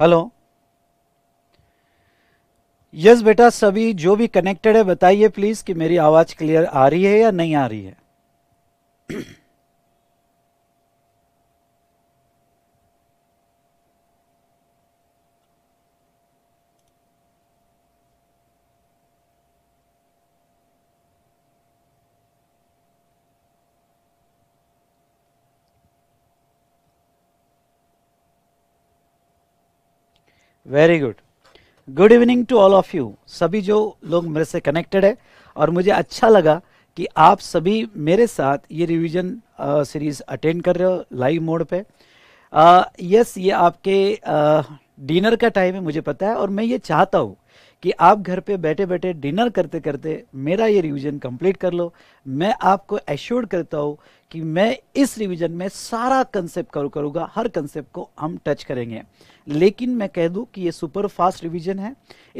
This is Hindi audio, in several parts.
हेलो यस बेटा सभी जो भी कनेक्टेड है बताइए प्लीज़ कि मेरी आवाज़ क्लियर आ रही है या नहीं आ रही है very good good evening to all of you सभी जो लोग मेरे से कनेक्टेड है और मुझे अच्छा लगा कि आप सभी मेरे साथ ये रिवीजन सीरीज अटेंड कर रहे हो लाइव मोड पे यस ये आपके डिनर का टाइम है मुझे पता है और मैं ये चाहता हूँ कि आप घर पे बैठे बैठे डिनर करते करते मेरा ये रिवीजन कंप्लीट कर लो मैं आपको एश्योर करता हूँ कि मैं इस रिवीजन में सारा कंसेप्ट कवर करूँगा हर कंसेप्ट को हम टच करेंगे लेकिन मैं कह दूँ कि ये सुपर फास्ट रिविजन है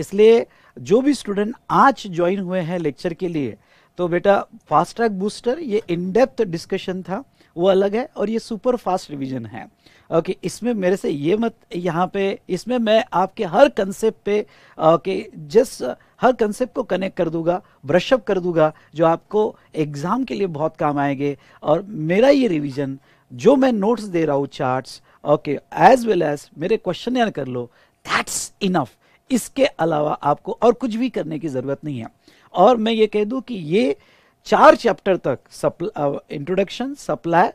इसलिए जो भी स्टूडेंट आज ज्वाइन हुए हैं लेक्चर के लिए तो बेटा फास्ट ट्रैक बूस्टर ये इनडेप्थ डिस्कशन था वो अलग है और ये सुपर फास्ट रिविजन है ओके okay, इसमें मेरे से ये मत यहाँ पे इसमें मैं आपके हर कंसेप्ट पे ओके okay, हर कंसेप्ट को कनेक्ट कर दूंगा ब्रशअप कर दूंगा जो आपको एग्ज़ाम के लिए बहुत काम आएंगे और मेरा ये रिवीजन जो मैं नोट्स दे रहा हूँ charts okay as well as मेरे क्वेश्चन यार कर लो दैट्स इनफ इसके अलावा आपको और कुछ भी करने की ज़रूरत नहीं है और मैं ये कह दूँ कि ये चार चैप्टर तक introduction supply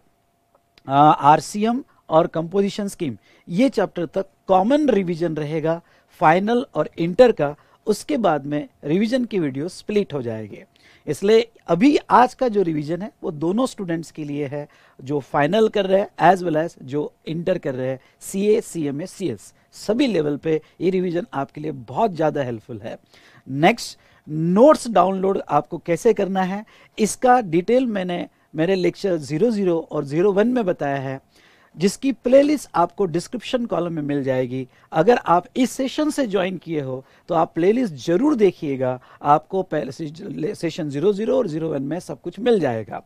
R C M और कंपोजिशन स्कीम ये चैप्टर तक कॉमन रिवीजन रहेगा फाइनल और इंटर का उसके बाद में रिवीजन की वीडियो स्प्लिट हो जाएगी इसलिए अभी आज का जो रिवीजन है वो दोनों स्टूडेंट्स के लिए है जो फाइनल कर रहे हैं एज वेल एज जो इंटर कर रहे हैं C A C M A C S सभी लेवल पे ये रिवीजन आपके लिए बहुत ज़्यादा हेल्पफुल है नेक्स्ट नोट्स डाउनलोड आपको कैसे करना है इसका डिटेल मैंने मेरे लेक्चर जीरो जीरो और जीरो वन में बताया है जिसकी प्लेलिस्ट आपको डिस्क्रिप्शन कॉलम में मिल जाएगी अगर आप इस सेशन से ज्वाइन किए हो तो आप प्लेलिस्ट जरूर देखिएगा आपको पहले सेशन जीरो जीरो और जीरो वन में सब कुछ मिल जाएगा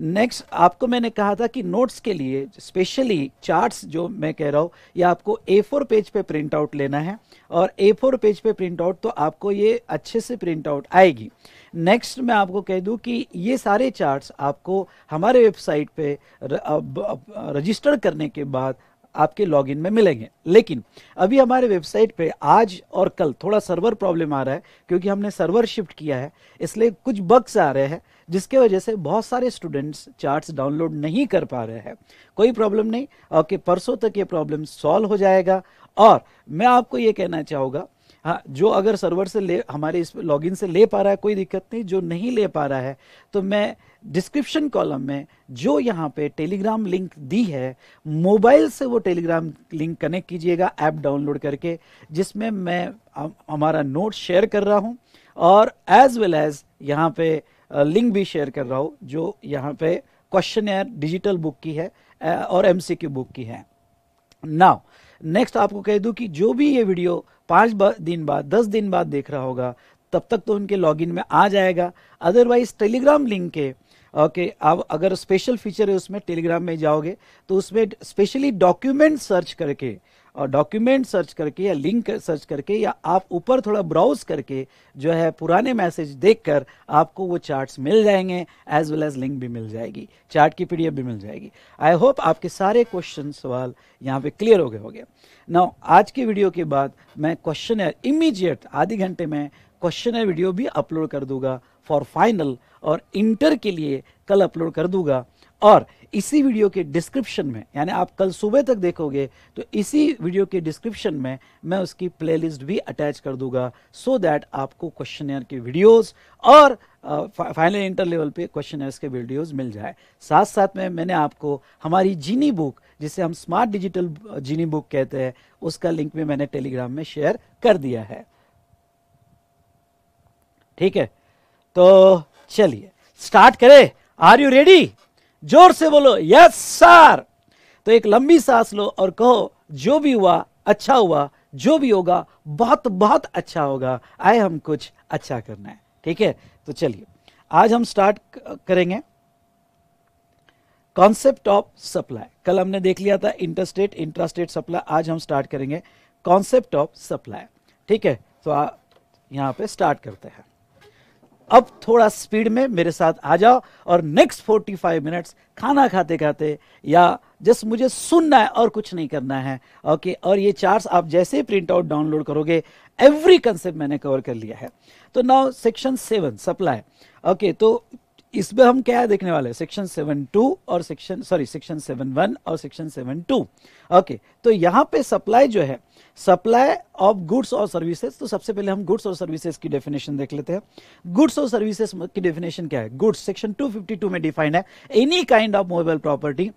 नेक्स्ट आपको मैंने कहा था कि नोट्स के लिए स्पेशली चार्ट्स जो मैं कह रहा हूँ ये आपको ए फोर पेज पे प्रिंट आउट लेना है और ए फोर पेज पे प्रिंट आउट तो आपको ये अच्छे से प्रिंट आउट आएगी नेक्स्ट मैं आपको कह दूँ कि ये सारे चार्ट्स आपको हमारे वेबसाइट पे रजिस्टर करने के बाद आपके लॉगिन में मिलेंगे लेकिन अभी हमारे वेबसाइट पे आज और कल थोड़ा सर्वर प्रॉब्लम आ रहा है क्योंकि हमने सर्वर शिफ्ट किया है इसलिए कुछ बग्स आ रहे हैं जिसके वजह से बहुत सारे स्टूडेंट्स चार्ट्स डाउनलोड नहीं कर पा रहे हैं कोई प्रॉब्लम नहीं ओके परसों तक ये प्रॉब्लम सॉल्व हो जाएगा और मैं आपको ये कहना चाहूँगा हाँ जो अगर सर्वर से ले हमारे इस लॉगिन से ले पा रहा है कोई दिक्कत नहीं जो नहीं ले पा रहा है तो मैं डिस्क्रिप्शन कॉलम में जो यहाँ पे टेलीग्राम लिंक दी है मोबाइल से वो टेलीग्राम लिंक कनेक्ट कीजिएगा ऐप डाउनलोड करके जिसमें मैं हमारा नोट शेयर कर रहा हूँ और एज वेल एज यहाँ पे लिंक भी शेयर कर रहा हूँ जो यहाँ पे क्वेश्चन डिजिटल बुक की है और एम बुक की है नाउ नेक्स्ट आपको कह दूँ कि जो भी ये वीडियो पाँच दिन बाद दस दिन बाद देख रहा होगा तब तक तो उनके लॉगिन में आ जाएगा अदरवाइज टेलीग्राम लिंक के ओके okay, अब अगर स्पेशल फीचर है उसमें टेलीग्राम में जाओगे तो उसमें स्पेशली डॉक्यूमेंट सर्च करके और डॉक्यूमेंट सर्च करके या लिंक सर्च करके या आप ऊपर थोड़ा ब्राउज करके जो है पुराने मैसेज देखकर आपको वो चार्ट्स मिल जाएंगे एज वेल एज लिंक भी मिल जाएगी चार्ट की पीडीएफ भी मिल जाएगी आई होप आपके सारे क्वेश्चन सवाल यहाँ पे क्लियर हो गए हो गया ना आज की वीडियो के बाद मैं क्वेश्चन इमीजिएट आधे घंटे में क्वेश्चन वीडियो भी अपलोड कर दूंगा फॉर फाइनल और इंटर के लिए कल अपलोड कर दूंगा और इसी वीडियो के डिस्क्रिप्शन में यानी आप कल सुबह तक देखोगे तो इसी वीडियो के डिस्क्रिप्शन में मैं उसकी प्लेलिस्ट भी अटैच कर दूंगा सो so दैट आपको क्वेश्चन की वीडियोस और फाइनल इंटर लेवल पे क्वेश्चन के वीडियोस मिल जाए साथ साथ में मैंने आपको हमारी जीनी बुक जिसे हम स्मार्ट डिजिटल जीनी बुक कहते हैं उसका लिंक भी मैंने टेलीग्राम में शेयर कर दिया है ठीक है तो चलिए स्टार्ट करें आर यू रेडी जोर से बोलो यस सर तो एक लंबी सांस लो और कहो जो भी हुआ अच्छा हुआ जो भी होगा बहुत बहुत अच्छा होगा आए हम कुछ अच्छा करना है ठीक है तो चलिए आज हम स्टार्ट करेंगे कॉन्सेप्ट ऑफ सप्लाई कल हमने देख लिया था इंटरस्टेट इंट्रास्टेट सप्लाई आज हम स्टार्ट करेंगे कॉन्सेप्ट ऑफ सप्लाई ठीक है तो यहां पे स्टार्ट करते हैं अब थोड़ा स्पीड में मेरे साथ आ जाओ और नेक्स्ट फोर्टी फाइव मिनट्स खाना खाते खाते या जस्ट मुझे सुनना है और कुछ नहीं करना है ओके और ये चार्ट आप जैसे प्रिंट आउट डाउनलोड करोगे एवरी कंसेप्ट मैंने कवर कर लिया है तो now section seven supply okay तो इसमें हम क्या देखने वाले सेक्शन सेवन टू और section sorry section seven one और सेक्शन सेवन टू ओके तो यहाँ पे सप्लाई जो है सप्लाई ऑफ गुड्स और सर्विसेज तो सबसे पहले हम गुड्स और सर्विसेज की डेफिनेशन देख लेते हैं गुड्स और सर्विसेज की डेफिनेशन क्या है गुड्स सेक्शन 252 में डिफाइंड है any kind of mobile property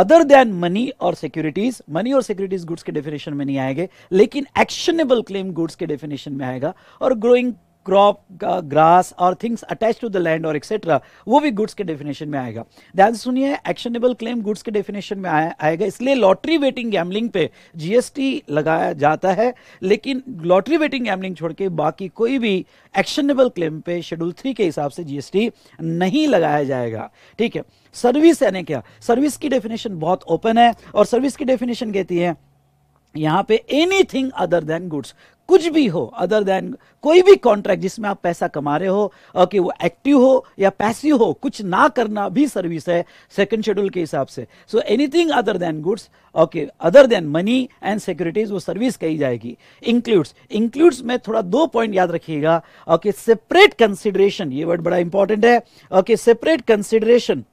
other than money और सिक्योरिटीज मनी और सिक्योरिटीज गुड्स के डेफिनेशन में नहीं आएंगे लेकिन एक्शनेबल क्लेम गुड्स के डेफिनेशन में आएगा और ग्रोइंग क्रॉप ग्रास और things attached to the land और एक्सेट्रा वो भी गुड्स के डेफिनेशन में आएगा ध्यान सुनिए एक्शनेबल क्लेम गुड्स के डेफिनेशन में आया आएगा इसलिए लॉटरी वेटिंग गैमलिंग पे जीएसटी लगाया जाता है लेकिन लॉटरी वेटिंग गैमलिंग छोड़ के बाकी कोई भी एक्शनेबल क्लेम पे शेड्यूल थ्री के हिसाब से जीएसटी नहीं लगाया जाएगा ठीक है सर्विस यानी क्या सर्विस की डेफिनेशन बहुत ओपन है और सर्विस की डेफिनेशन कहती है यहाँ पे anything other than goods कुछ भी हो अदर देन कोई भी कॉन्ट्रैक्ट जिसमें आप पैसा कमा रहे हो कि वो एक्टिव हो या पैसिव हो कुछ ना करना भी सर्विस है सेकंड शेड्यूल के हिसाब से so anything other than goods okay other than money and securities वो सर्विस कही जाएगी इंक्लूड्स इंक्लूड्स में थोड़ा दो पॉइंट याद रखिएगा ओके सेपरेट कंसिडरेशन ये वर्ड बड़ा इंपॉर्टेंट है okay separate consideration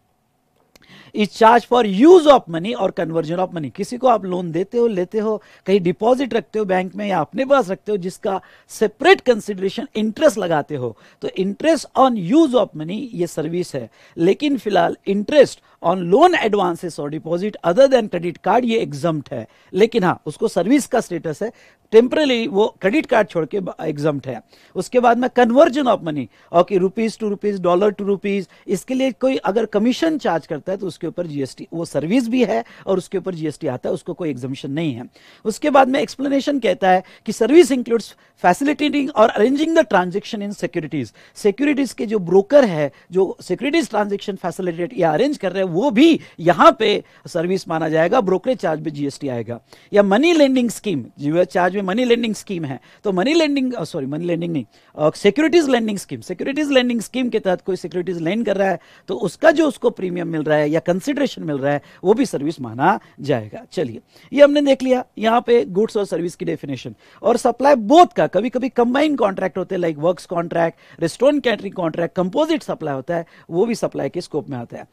is charge for use of money और कन्वर्जन ऑफ मनी किसी को आप लोन देते हो लेते हो कहीं डिपॉजिट रखते हो बैंक में या अपने पास रखते हो जिसका सेपरेट कंसिडरेशन इंटरेस्ट लगाते हो तो interest on use of money ये सर्विस है लेकिन फिलहाल इंटरेस्ट ऑन लोन एडवांसेस और deposit other than credit card ये एग्जम्प्ट है लेकिन हाँ उसको सर्विस का स्टेटस है टेम्परली वो क्रेडिट कार्ड छोड़ के एग्जाम्ट है उसके बाद में conversion of money okay rupees to rupees dollar to rupees इसके लिए कोई अगर कमीशन चार्ज करता है तो उसके ऊपर जीएसटी वो सर्विस भी है और उसके ऊपर जीएसटी आता है उसको कोई एग्जामिशन नहीं है उसके बाद में एक्सप्लेनेशन कहता है कि सर्विस इंक्लूड्स फैसिलिटेटिंग और arranging the transaction in securities securities के जो ब्रोकर है जो सिक्योरिटीज ट्रांजेक्शन फैसिलिटेट या अरेंज कर रहे हैं वो भी यहां पे सर्विस माना जाएगा ब्रोकरेज चार्ज में जीएसटी आएगा या money lending scheme GS charge में मनी लेंडिंग स्कीम है तो money lending sorry money lending नहीं securities lending scheme securities lending scheme के तहत कोई सिक्योरिटीज लेंड कर रहा है तो उसका जो उसको प्रीमियम मिल रहा है या कंसिडरेशन मिल रहा है वो भी सर्विस माना जाएगा चलिए ये हमने देख लिया यहाँ पे गुड्स और सर्विस की डेफिनेशन और सप्लाई बोथ का कभी कभी कंबाइन कॉन्ट्रैक्ट होते हैं like works contract restaurant catering contract composite supply होता है वो भी सप्लाई के स्कोप में आता है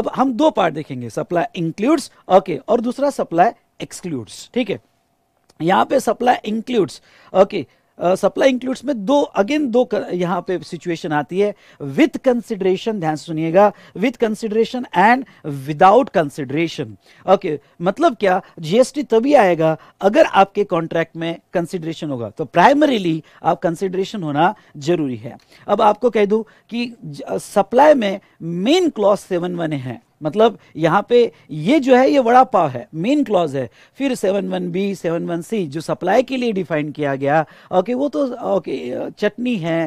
अब हम दो पार्ट देखेंगे सप्लाई इंक्लूड्स ओके और दूसरा सप्लाई एक्सक्लूड्स ठीक है यहां पे supply includes okay supply includes में दो अगेन दो यहां पे सिचुएशन आती है विथ कंसिडरेशन ध्यान सुनिएगा with consideration and without consideration okay मतलब क्या जीएसटी तभी आएगा अगर आपके कॉन्ट्रैक्ट में कंसिडरेशन होगा तो प्राइमरीली आप कंसिडरेशन होना जरूरी है अब आपको कह दू कि सप्लाई में मेन क्लॉज सेवन वन है मतलब यहाँ पे ये जो है ये बड़ा पाव है मेन क्लॉज है फिर seven one B seven one C जो सप्लाई के लिए डिफाइन किया गया ओके वो तो ओके चटनी है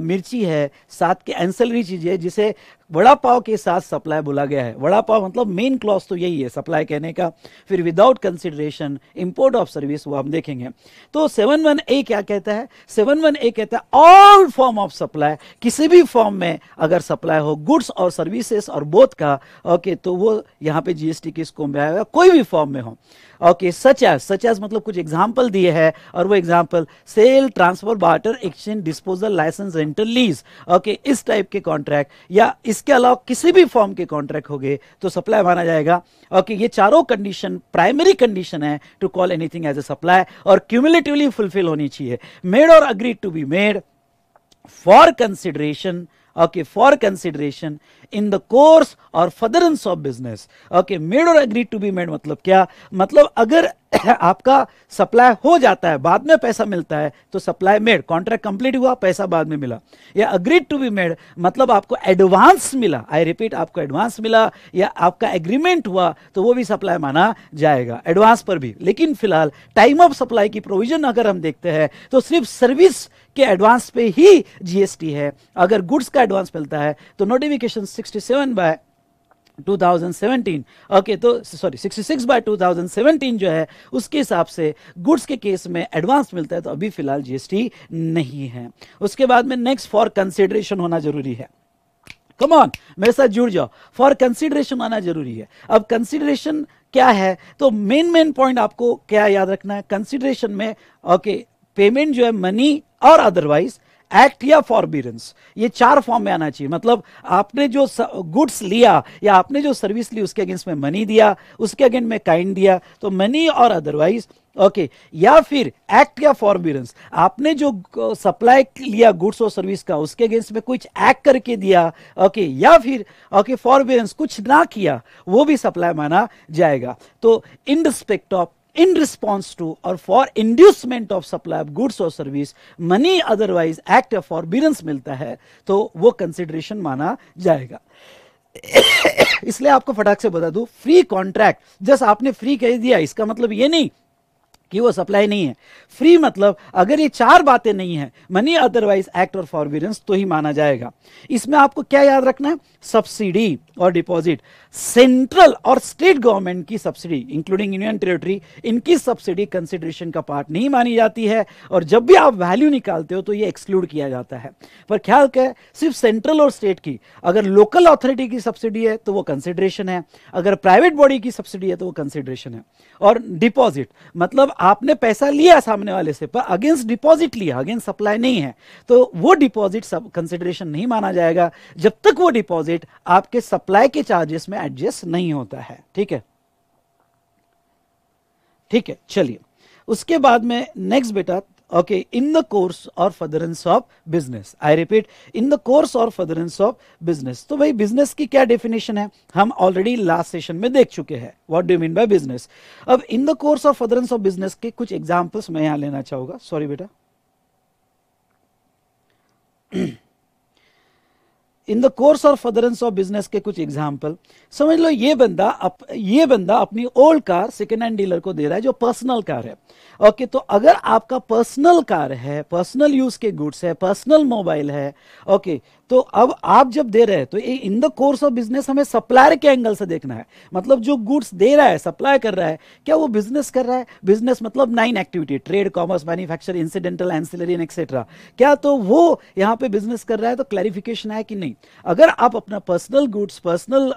मिर्ची है साथ के एंसलरी चीज़ है जिसे वड़ा पाव के साथ सप्लाई बोला गया है वड़ा पाव मतलब मेन क्लॉज तो यही है सप्लाई कहने का फिर without consideration import of service वो हम देखेंगे तो सेवन वन ए क्या कहता है सेवन वन ए कहता है ऑल फॉर्म ऑफ सप्लाई किसी भी फॉर्म में अगर सप्लाई हो गुड्स और सर्विसेस और बोथ का ओके तो वो यहाँ पे जीएसटी के स्कोप में आएगा कोई भी फॉर्म में हो okay such as such as मतलब कुछ एग्जाम्पल दिए है और वो example sale transfer barter exchange disposal licence rental lease okay इस टाइप के कॉन्ट्रैक्ट या इसके अलावा किसी भी फॉर्म के कॉन्ट्रैक्ट हो गए तो सप्लाई माना जाएगा ओके okay, ये चारों कंडीशन प्राइमरी कंडीशन है to call anything as a supply और क्यूमुलेटिवली फुलफिल होनी चाहिए मेड और agreed to be made for consideration okay for consideration in the course और furtherance of business okay made और एग्रीड टू बी मेड मतलब क्या मतलब अगर आपका सप्लाई हो जाता है बाद में पैसा मिलता है तो सप्लाई मेड कॉन्ट्रैक्ट कंप्लीट हुआ पैसा बाद में मिला या अग्रीड टू बी मेड मतलब आपको एडवांस मिला आई रिपीट आपको एडवांस मिला या आपका एग्रीमेंट हुआ तो वो भी सप्लाई माना जाएगा एडवांस पर भी लेकिन फिलहाल टाइम ऑफ सप्लाई की प्रोविजन अगर हम देखते हैं तो सिर्फ सर्विस के एडवांस पे ही जीएसटी है अगर गुड्स का एडवांस मिलता है तो नोटिफिकेशन 67 बाय 2017 ओके तो सॉरी 66 बाय 2017 जो है उसके हिसाब से गुड्स के केस में एडवांस मिलता है तो अभी फिलहाल जीएसटी नहीं है उसके बाद में नेक्स्ट फॉर कंसिडरेशन होना जरूरी है कम ऑन मेरे साथ जुड़ जाओ फॉर कंसिडरेशन आना जरूरी है अब कंसिडरेशन क्या है तो मेन मेन पॉइंट आपको क्या याद रखना है कंसिडरेशन में ओके okay, पेमेंट जो है मनी और अदरवाइज एक्ट या फॉरबीरेंस ये चार फॉर्म में आना चाहिए मतलब आपने जो गुड्स लिया या आपने जो सर्विस ली उसके अगेंस्ट में मनी दिया उसके अगेंस्ट में काइंड दिया तो मनी और अदरवाइज ओके okay, या फिर एक्ट या फॉरबीरेंस आपने जो सप्लाई लिया गुड्स और सर्विस का उसके अगेंस्ट में कुछ एक्ट करके दिया ओके okay, या फिर ओके फॉरबीरेंस कुछ ना किया वो भी सप्लाई माना जाएगा तो in respect of in response to or for inducement of supply of goods or service money otherwise act of forbearance milta hai to wo consideration mana jayega isliye aapko fatak se bata do free contract just aapne free keh diya iska matlab ye nahi कि वो सप्लाई नहीं है फ्री मतलब अगर ये चार बातें नहीं है मनी अदरवाइज एक्ट और फॉरबिडेंस तो ही माना जाएगा इसमें आपको क्या याद रखना है सब्सिडी और डिपॉजिट सेंट्रल और स्टेट गवर्नमेंट की सब्सिडी इंक्लूडिंग यूनियन टेरिटरी इनकी सब्सिडी कंसिडरेशन का पार्ट नहीं मानी जाती है और जब भी आप वैल्यू निकालते हो तो ये एक्सक्लूड किया जाता है पर ख्याल क्या है सिर्फ सेंट्रल और स्टेट की अगर लोकल अथॉरिटी की सब्सिडी है तो वो कंसिडरेशन है अगर प्राइवेट बॉडी की सब्सिडी है तो वो कंसिडरेशन है और डिपॉजिट मतलब आपने पैसा लिया सामने वाले से पर अगेंस्ट डिपॉजिट लिया अगेंस्ट सप्लाई नहीं है तो वो डिपॉजिट सब कंसिडरेशन नहीं माना जाएगा जब तक वो डिपॉजिट आपके सप्लाई के चार्जेस में एडजस्ट नहीं होता है ठीक है ठीक है चलिए उसके बाद में नेक्स्ट बेटा okay in the course or furtherance of business i repeat in the course or furtherance of business to bhai business ki kya definition hai hum already last session mein dekh chuke हैं what do you mean by business ab in the course or furtherance of business ke kuch examples main yahan lena chahunga sorry beta in the course of furtherance of business के कुछ एग्जाम्पल समझ लो ये बंदा अप, ये बंदा अपनी old car second hand dealer को दे रहा है जो पर्सनल कार है ओके okay, तो अगर आपका पर्सनल कार है पर्सनल यूज के गुड्स है पर्सनल मोबाइल है ओके okay, तो अब आप जब दे रहे हैं तो in the course of business हमें सप्लायर के एंगल से देखना है मतलब जो गुड्स दे रहा है सप्लाई कर रहा है क्या वो बिजनेस कर रहा है बिजनेस मतलब nine activity trade commerce manufacture incidental ancillary etcetera क्या तो वो यहां पे बिजनेस कर रहा है तो क्लैरिफिकेशन है कि नहीं अगर आप अपना personal goods personal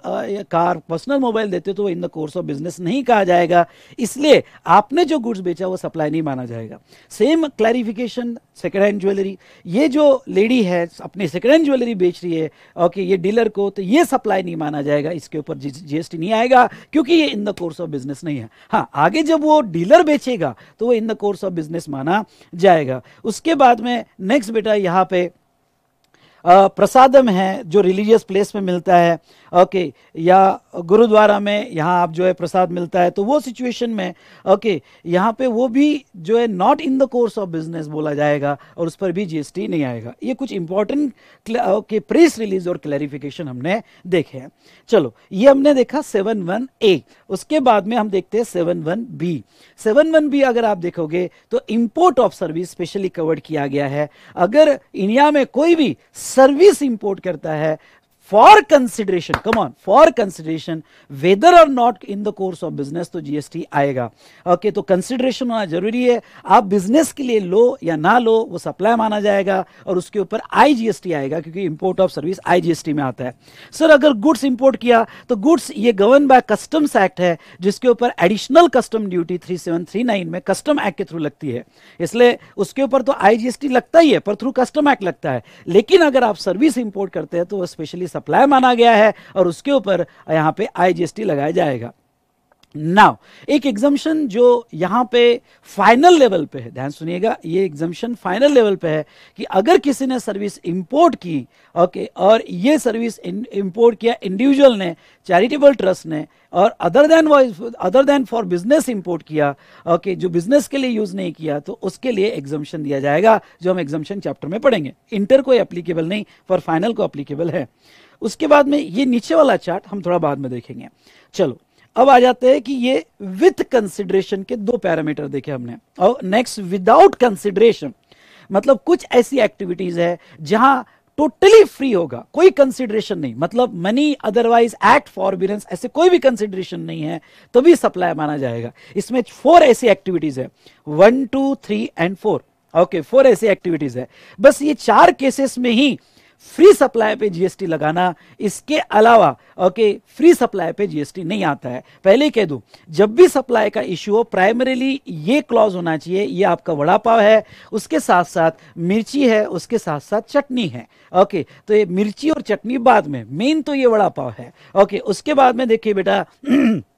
car personal mobile देते हो तो in the course of business नहीं कहा जाएगा इसलिए आपने जो गुड्स बेचा वो सप्लाई नहीं माना जाएगा same clarification second hand jewellery ये जो लेडी है अपने सेकेंड हैंड ज्वेलरी बेच रही है ओके ये डीलर को तो ये सप्लाई नहीं माना जाएगा इसके ऊपर जीएसटी नहीं आएगा क्योंकि ये in the course of business नहीं है हाँ आगे जब वो डीलर बेचेगा तो वो in the course of business माना जाएगा उसके बाद में नेक्स्ट बेटा यहाँ पे प्रसादम है जो रिलीजियस प्लेस में मिलता है ओके या गुरुद्वारा में यहाँ आप जो है प्रसाद मिलता है तो वो सिचुएशन में ओके यहाँ पे वो भी जो है not in the course of business बोला जाएगा और उस पर भी जीएसटी नहीं आएगा ये कुछ इंपॉर्टेंट ओके प्रेस रिलीज और क्लैरिफिकेशन हमने देखे हैं चलो ये हमने देखा सेवन वन ए उसके बाद में हम देखते हैं seven one B seven one B अगर आप देखोगे तो import of service specially covered किया गया है अगर इंडिया में कोई भी सर्विस इंपोर्ट करता है for consideration come on for consideration whether or not in the course of business तो जीएसटी आएगा okay तो consideration होना जरूरी है आप business के लिए लो या ना लो वो supply माना जाएगा और उसके ऊपर आईजीएसटी आएगा क्योंकि import of service आईजीएसटी में आता है सर अगर goods import किया तो goods ये govern by customs act है जिसके ऊपर additional custom duty 3739 में custom act के थ्रू लगती है इसलिए उसके ऊपर तो आईजीएसटी लगता ही है पर थ्रू कस्टम एक्ट लगता है लेकिन अगर आप सर्विस इंपोर्ट करते हैं तो वो स्पेशली सप्लाई माना गया है और उसके ऊपर यहाँ पे आईजीएसटी लगाया जाएगा नाउ एक एग्जामेशन जो यहाँ पे फाइनल लेवल पे है ध्यान सुनिएगा ये एग्जामेशन फाइनल लेवल पे है कि अगर किसी ने सर्विस इंपोर्ट की ओके और ये सर्विस इंपोर्ट किया इंडिविजुअल ने चैरिटेबल ट्रस्ट ने और other than other than for business import किया ओके जो बिजनेस के लिए यूज नहीं किया तो उसके लिए एग्जामेशन दिया जाएगा जो हम एग्जामेशन चैप्टर में पढ़ेंगे इंटर कोई एप्लीकेबल नहीं फॉर फाइनल को एप्लीकेबल है उसके बाद में ये नीचे वाला चार्ट हम थोड़ा बाद में देखेंगे चलो अब आ जाते हैं कि ये विथ कंसिडरेशन के दो पैरामीटर देखे हमने और नेक्स्ट विदाउट कंसिडरेशन मतलब कुछ ऐसी एक्टिविटीज है जहां टोटली फ्री होगा कोई कंसिडरेशन नहीं मतलब मनी अदरवाइज एक्ट फॉरबिडेंस ऐसे कोई भी कंसिडरेशन नहीं है तभी तो सप्लाई माना जाएगा इसमें फोर ऐसी एक्टिविटीज है one two three and four okay four ऐसी एक्टिविटीज है बस ये चार केसेस में ही फ्री सप्लाई पे जीएसटी लगाना इसके अलावा ओके फ्री सप्लाई पे जीएसटी नहीं आता है पहले ही कह दू जब भी सप्लाई का इश्यू हो प्राइमरीली ये क्लॉज होना चाहिए ये आपका वड़ा पाव है उसके साथ साथ मिर्ची है उसके साथ साथ चटनी है ओके तो ये मिर्ची और चटनी बाद में मेन तो ये वड़ा पाव है ओके उसके बाद में देखिए बेटा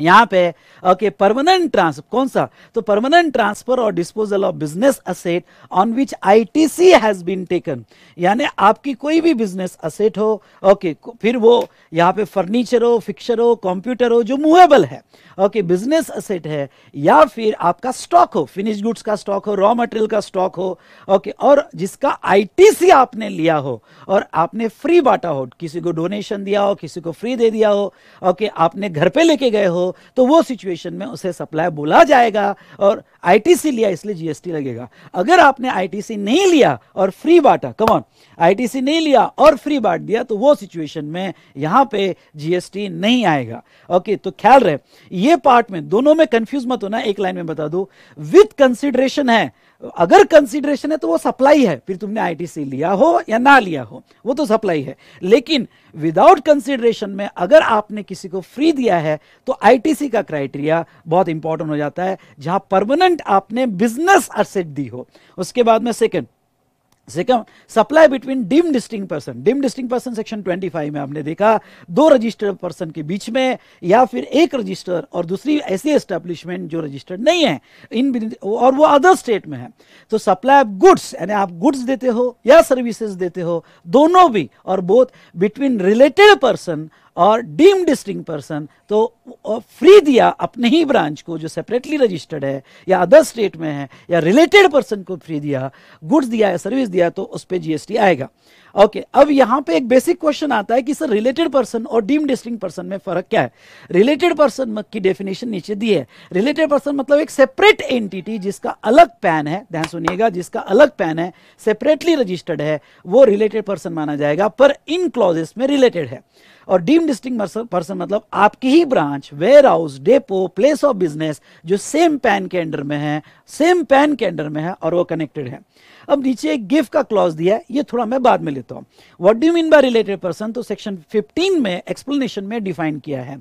यहाँ पे ओके परमानेंट ट्रांसफर कौन सा तो परमानेंट ट्रांसफर और disposal of business asset on which ITC has been taken यानी आपकी कोई भी बिजनेस असेट हो ओके okay, फिर वो यहाँ पे फर्नीचर हो फिक्चर हो कंप्यूटर हो जो मूवेबल है ओके बिजनेस असेट है या फिर आपका स्टॉक हो फिनिश गुड्स का स्टॉक हो रॉ मटेरियल का स्टॉक हो ओके okay, और जिसका आईटीसी आपने लिया हो और आपने फ्री बांटा हो किसी को डोनेशन दिया हो किसी को फ्री दे दिया हो ओके okay, आपने घर पे लेके गए हो तो वो सिचुएशन में उसे सप्लाई बोला जाएगा और आईटीसी लिया इसलिए जीएसटी लगेगा अगर आपने आईटीसी नहीं लिया और फ्री बांटा कमॉन आईटीसी नहीं लिया और फ्री बांट दिया तो वो सिचुएशन में यहां पे जीएसटी नहीं आएगा ओके तो ख्याल रहे ये पार्ट में दोनों में कंफ्यूज मत होना एक लाइन में बता दो विथ कंसिडरेशन है अगर कंसिडरेशन है तो वो सप्लाई है फिर तुमने आईटीसी लिया हो या ना लिया हो वो तो सप्लाई है लेकिन विदाउट कंसिडरेशन में अगर आपने किसी को फ्री दिया है तो आईटीसी का क्राइटेरिया बहुत इंपॉर्टेंट हो जाता है जहां परमानेंट आपने बिजनेस असेट दी हो उसके बाद में second supply between deem distinct person deem distinct person section 25 में आपने देखा दो रजिस्टर्ड पर्सन के बीच में या फिर एक रजिस्टर और दूसरी ऐसी एस्टेब्लिशमेंट जो रजिस्टर्ड नहीं है इन और वो अदर स्टेट में है तो सप्लाई ऑफ गुड्स यानी आप गुड्स देते हो या सर्विसेज देते हो दोनों भी और बोथ बिटवीन रिलेटेड पर्सन और डीम डिस्टिंग पर्सन तो फ्री दिया अपने ही ब्रांच को जो सेपरेटली रजिस्टर्ड है या अदर स्टेट में है या रिलेटेड पर्सन को फ्री दिया गुड्स दिया या सर्विस दिया तो उस पर जीएसटी आएगा ओके okay, अब यहाँ पे एक बेसिक क्वेश्चन आता है कि सर रिलेटेड पर्सन और डीम डिस्टिंग पर्सन में फर्क क्या है रिलेटेड पर्सन की डेफिनेशन नीचे दी है रिलेटेड पर्सन मतलब एक सेपरेट एंटिटी जिसका अलग पैन है ध्यान सुनिएगा जिसका अलग पैन है सेपरेटली रजिस्टर्ड है वो रिलेटेड पर्सन माना जाएगा पर इन क्लॉजेस में रिलेटेड है और डीम डिस्टिंग पर्सन मतलब आपकी ही branch warehouse depot place of business जो सेम पैन के अंडर में है सेम पैन के अंडर में है और वो कनेक्टेड है अब नीचे एक गिफ्ट का क्लॉज दिया है ये थोड़ा मैं बाद में लेता हूँ what do mean by related person तो सेक्शन 15 में एक्सप्लेनेशन में डिफाइन किया है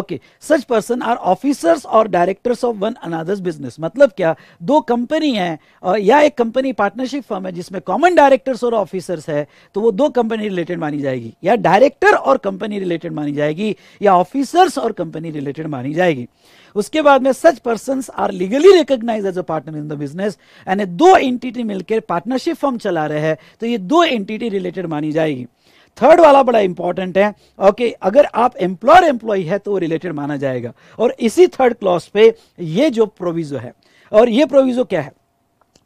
okay such person are officers और directors of one another's business मतलब क्या दो कंपनी है या एक कंपनी पार्टनरशिप फर्म है जिसमें कॉमन डायरेक्टर्स और ऑफिसर्स है तो वो दो कंपनी रिलेटेड मानी जाएगी या डायरेक्टर और कंपनी रिलेटेड मानी जाएगी या ऑफिसर्स और कंपनी रिलेटेड मानी जाएगी उसके बाद में such person are legally recognise as a partner in the business यानी दो एंटिटी मिलकर पार्टनरशिप फॉर्म चला रहे हैं तो ये दो एंटिटी रिलेटेड मानी जाएगी थर्ड वाला बड़ा इंपॉर्टेंट है ओके okay, अगर आप एम्प्लॉयर एम्प्लॉय है तो वो रिलेटेड माना जाएगा और इसी थर्ड क्लॉज पे ये जो प्रोविजो है और ये प्रोविजो क्या है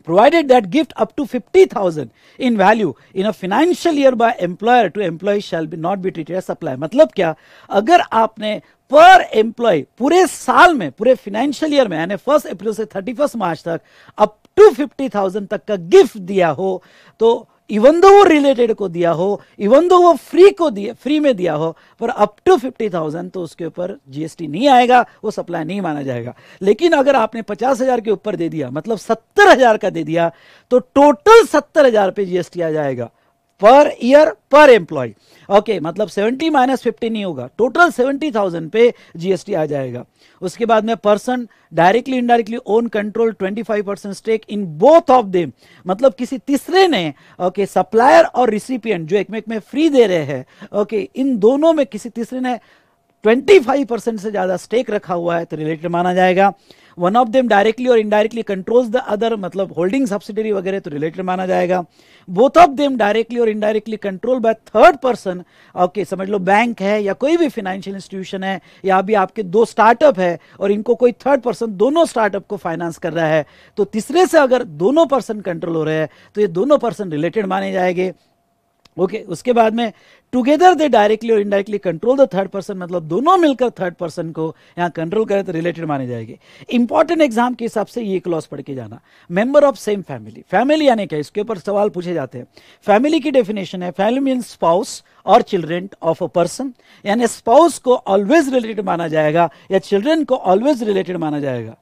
provided that gift up to 50000 in value in a financial year by employer to employee shall be not be treated as supply मतलब क्या अगर आपने पर एम्प्लॉय पूरे साल में पूरे फाइनेंशियल ईयर में यानी फर्स्ट अप्रैल से थर्टी फर्स्ट मार्च तक अप टू फिफ्टी थाउजेंड तक का गिफ्ट दिया हो तो इवन दो वो रिलेटेड को दिया हो इवन दो वो फ्री को दिया फ्री में दिया हो पर अप टू फिफ्टी थाउजेंड तो उसके ऊपर जीएसटी नहीं आएगा वो सप्लाई नहीं माना जाएगा लेकिन अगर आपने पचास हजार के ऊपर दे दिया मतलब सत्तर हजार का दे दिया तो टोटल सत्तर हजार पे जीएसटी आ जाएगा पर ईयर पर एम्प्लॉय ओके मतलब 70 माइनस फिफ्टी नहीं होगा टोटल 70,000 पे जीएसटी आ जाएगा उसके बाद में person directly indirectly own control 25 percent stake in both of them मतलब किसी तीसरे ने ओके okay, सप्लायर और रिसिपियंट जो एक में फ्री दे रहे हैं ओके okay, इन दोनों में किसी तीसरे ने 25 परसेंट से ज़्यादा स्टेक रखा हुआ है तो रिलेटेड माना जाएगा वन ऑफ देम डायरेक्टली और इनडायरेक्टली कंट्रोल्स द अदर मतलब होल्डिंग सब्सिडरी वगैरह तो रिलेटेड माना जाएगा बोथ ऑफ देम डायरेक्टली और indirectly control by third person okay समझ लो बैंक है या कोई भी फाइनेंशियल इंस्टीट्यूशन है या अभी आपके दो स्टार्टअप है और इनको कोई थर्ड पर्सन दोनों स्टार्टअप को फाइनेंस कर रहा है तो तीसरे से अगर दोनों पर्सन कंट्रोल हो रहे हैं तो ये दोनों पर्सन रिलेटेड माने जाएंगे ओके okay, उसके बाद में टुगेदर दे डायरेक्टली और indirectly control the third person मतलब दोनों मिलकर थर्ड पर्सन को यहाँ कंट्रोल करें तो रिलेटेड माने जाएंगे इंपॉर्टेंट एग्जाम के हिसाब से ये क्लॉज पढ़ के जाना member of same family family यानी क्या इसके ऊपर सवाल पूछे जाते हैं फैमिली की डेफिनेशन है फैमिली मीन स्पाउस और चिल्ड्रेन ऑफ अ पर्सन यानी स्पाउस को ऑलवेज रिलेटेड माना जाएगा या चिल्ड्रेन को ऑलवेज रिलेटेड माना जाएगा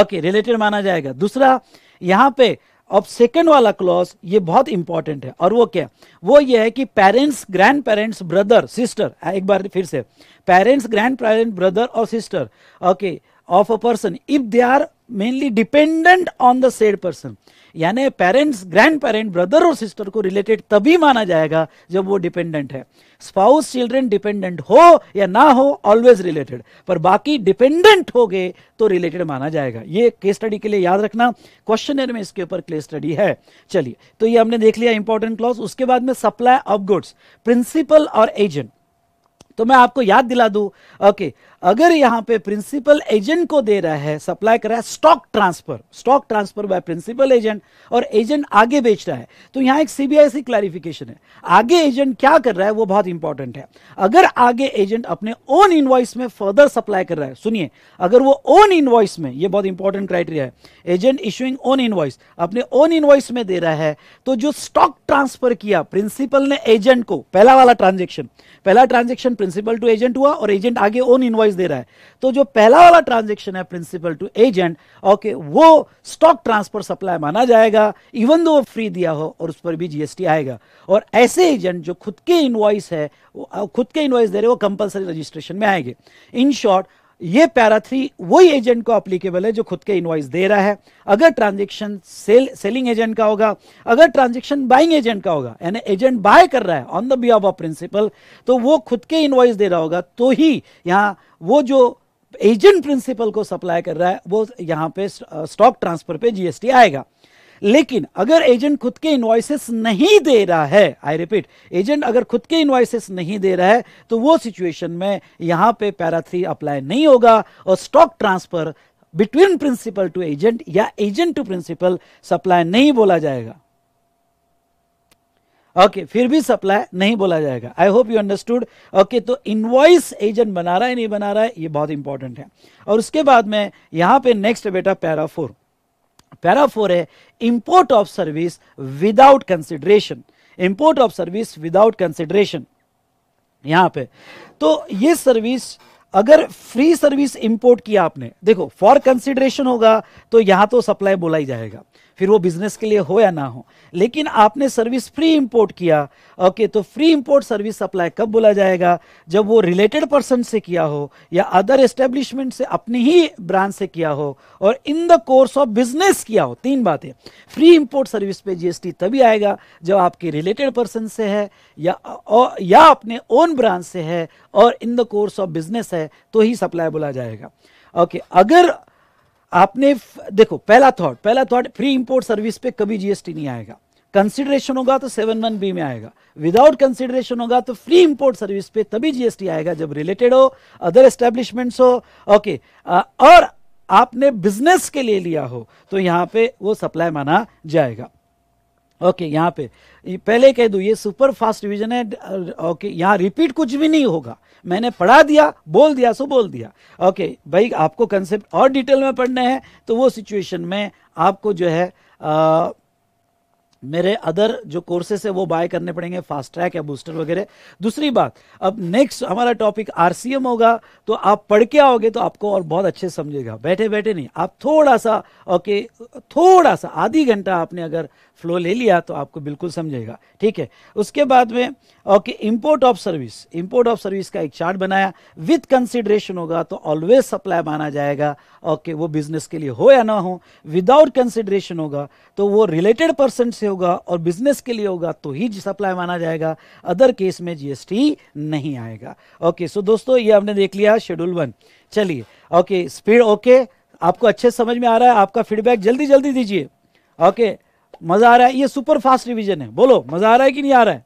ओके okay, रिलेटेड माना जाएगा दूसरा यहां पे अब सेकेंड वाला क्लॉज ये बहुत इंपॉर्टेंट है और वो क्या वो ये है कि parents grand parents brother sister एक बार फिर से पेरेंट्स ग्रैंड पेरेंट ब्रदर और sister okay of a person if they are mainly dependent on the said person यानी पेरेंट्स ग्रैंड पेरेंट ब्रदर और सिस्टर को रिलेटेड तभी माना जाएगा जब वो डिपेंडेंट है स्पाउस चिल्ड्रन डिपेंडेंट हो या ना हो ऑलवेज रिलेटेड पर बाकी डिपेंडेंट हो गए तो रिलेटेड माना जाएगा ये केस स्टडी के लिए याद रखना क्वेश्चन में इसके ऊपर केस स्टडी है चलिए तो ये हमने देख लिया इंपॉर्टेंट क्लॉज उसके बाद में सप्लाई ऑफ गुड्स प्रिंसिपल और एजेंट तो मैं आपको याद दिला दू ओके अगर यहां पे प्रिंसिपल एजेंट को दे रहा है सप्लाई कर रहा है stock transfer stock transfer by principal agent और एजेंट आगे बेच रहा है तो यहां एक सीबीआई क्लैरिफिकेशन है आगे एजेंट क्या कर रहा है वो बहुत इंपॉर्टेंट है अगर आगे एजेंट अपने ओन इनवॉइस में फर्दर सप्लाई कर रहा है सुनिए अगर वो ओन इनवॉइस में ये बहुत इंपॉर्टेंट क्राइटेरिया है एजेंट इश्यूइंग ओन इनवॉइस अपने ओन इनवॉइस में दे रहा है तो जो स्टॉक ट्रांसफर किया प्रिंसिपल ने एजेंट को पहला वाला ट्रांजेक्शन पहला ट्रांजेक्शन प्रिंसिपल टू एजेंट हुआ और एजेंट आगे ओन इनवाइस दे रहा है तो जो पहला वाला ट्रांजेक्शन है प्रिंसिपल टू एजेंट ओके वो स्टॉक ट्रांसफर सप्लाई माना जाएगा इवन दो फ्री दिया हो और उस पर भी जीएसटी आएगा और ऐसे एजेंट जो खुद के इन्वाइस है खुद के इन्वाइस दे रहे वो कंपलसरी रजिस्ट्रेशन में आएंगे इन शॉर्ट ये पैरा थ्री वही एजेंट को अप्लीकेबल है जो खुद के इनवाइस दे रहा है अगर ट्रांजेक्शन सेल सेलिंग एजेंट का होगा अगर ट्रांजेक्शन बाइंग एजेंट का होगा यानी एजेंट बाय कर रहा है on the be of principal तो वो खुद के इनवाइस दे रहा होगा तो ही यहाँ वो जो एजेंट प्रिंसिपल को सप्लाई कर रहा है वो यहाँ पे स्टॉक ट्रांसफर पे जीएसटी आएगा लेकिन अगर एजेंट खुद के इन्वाइसेस नहीं दे रहा है आई रिपीट एजेंट अगर खुद के इन्वाइसेस नहीं दे रहा है तो वो सिचुएशन में यहां पे पैरा थ्री अप्लाई नहीं होगा और stock transfer between principal to agent या एजेंट टू प्रिंसिपल सप्लाई नहीं बोला जाएगा ओके okay, फिर भी सप्लाई नहीं बोला जाएगा I hope you understood okay तो इनवॉइस एजेंट बना रहा है नहीं बना रहा है ये बहुत इंपॉर्टेंट है और उसके बाद में यहां पे नेक्स्ट बेटा पैरा फोर पैरा फोर है import of service without consideration import of service without consideration यहां पे तो ये सर्विस अगर फ्री सर्विस इंपोर्ट किया आपने देखो फॉर कंसिडरेशन होगा तो यहां तो सप्लाई बोला ही जाएगा फिर वो बिजनेस के लिए हो या ना हो लेकिन आपने सर्विस फ्री इंपोर्ट किया ओके तो फ्री इंपोर्ट सर्विस सप्लाई कब बोला जाएगा जब वो रिलेटेड पर्सन से किया हो या अदर एस्टेब्लिशमेंट से अपनी ही ब्रांच से किया हो और in the course of business किया हो तीन बातें फ्री इंपोर्ट सर्विस पे जीएसटी तभी आएगा जब आपके रिलेटेड पर्सन से है या या अपने ओन ब्रांच से है और in the course of business है तो ही सप्लाई बोला जाएगा ओके okay, अगर आपने देखो पहला थॉट पहला थॉट फ्री इंपोर्ट सर्विस पे कभी जीएसटी नहीं आएगा कंसिडरेशन होगा तो सेवन वन बी में आएगा विदाउट कंसिडरेशन होगा तो फ्री इंपोर्ट सर्विस पे तभी जीएसटी आएगा जब रिलेटेड हो अदर एस्टेब्लिशमेंट्स हो ओके और आपने बिजनेस के लिए लिया हो तो यहां पे वो सप्लाई माना जाएगा ओके okay, यहाँ पे पहले कह दूँ ये सुपर फास्ट रिवीजन है ओके यहाँ रिपीट कुछ भी नहीं होगा मैंने पढ़ा दिया बोल दिया सो बोल दिया ओके okay, भाई आपको कंसेप्ट और डिटेल में पढ़ना है तो वो सिचुएशन में आपको जो है आ, मेरे अदर जो कोर्सेस है वो बाय करने पड़ेंगे फास्ट ट्रैक या बूस्टर वगैरह दूसरी बात अब नेक्स्ट हमारा टॉपिक आरसीएम होगा तो आप पढ़ के आओगे तो आपको और बहुत अच्छे समझेगा बैठे बैठे नहीं आप थोड़ा सा ओके थोड़ा सा आधी घंटा आपने अगर फ्लो ले लिया तो आपको बिल्कुल समझेगा ठीक है उसके बाद में okay import of service import of service का एक चार्ट बनाया विथ कंसिडरेशन होगा तो ऑलवेज सप्लाई माना जाएगा ओके वो बिजनेस के लिए हो या ना हो विदाउट कंसिडरेशन होगा तो वो रिलेटेड पर्सन से होगा और बिजनेस के लिए होगा तो ही सप्लाई माना जाएगा अदर केस में जीएसटी नहीं आएगा ओके सो दोस्तों ये हमने देख लिया शेड्यूल वन चलिए ओके स्पीड ओके आपको अच्छे समझ में आ रहा है आपका फीडबैक जल्दी जल्दी दीजिए ओके मजा आ रहा है ये सुपर फास्ट रिविजन है बोलो मजा आ रहा है कि नहीं आ रहा है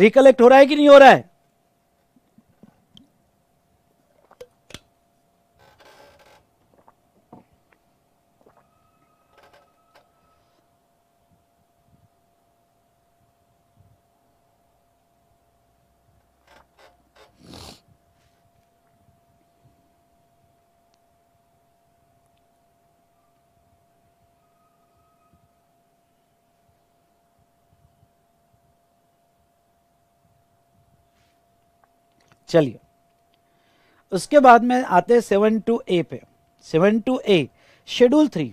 रिकलेक्ट हो रहा है कि नहीं हो रहा है चलिए उसके बाद में आते हैं सेवन टू ए पे seven two A schedule three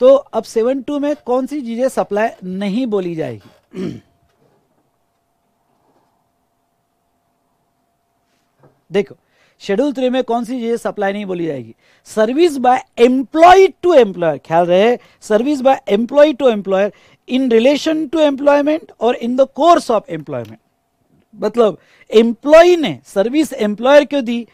तो अब सेवन टू में कौन सी चीज़ें सप्लाई नहीं बोली जाएगी देखो शेड्यूल थ्री में कौन सी चीजें सप्लाई नहीं बोली जाएगी service by employee to employer ख्याल रहे service by employee to employer in relation to employment और in the course of employment मतलब एम्प्लॉय ने सर्विस एम्प्लॉयर क्यों दी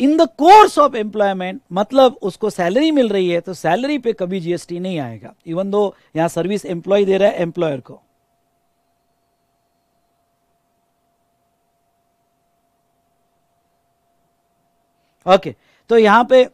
in the course of employment मतलब उसको सैलरी मिल रही है तो सैलरी पे कभी जीएसटी नहीं आएगा इवन दो यहां सर्विस एम्प्लॉय दे रहा है एम्प्लॉयर को ओके okay, तो यहां पे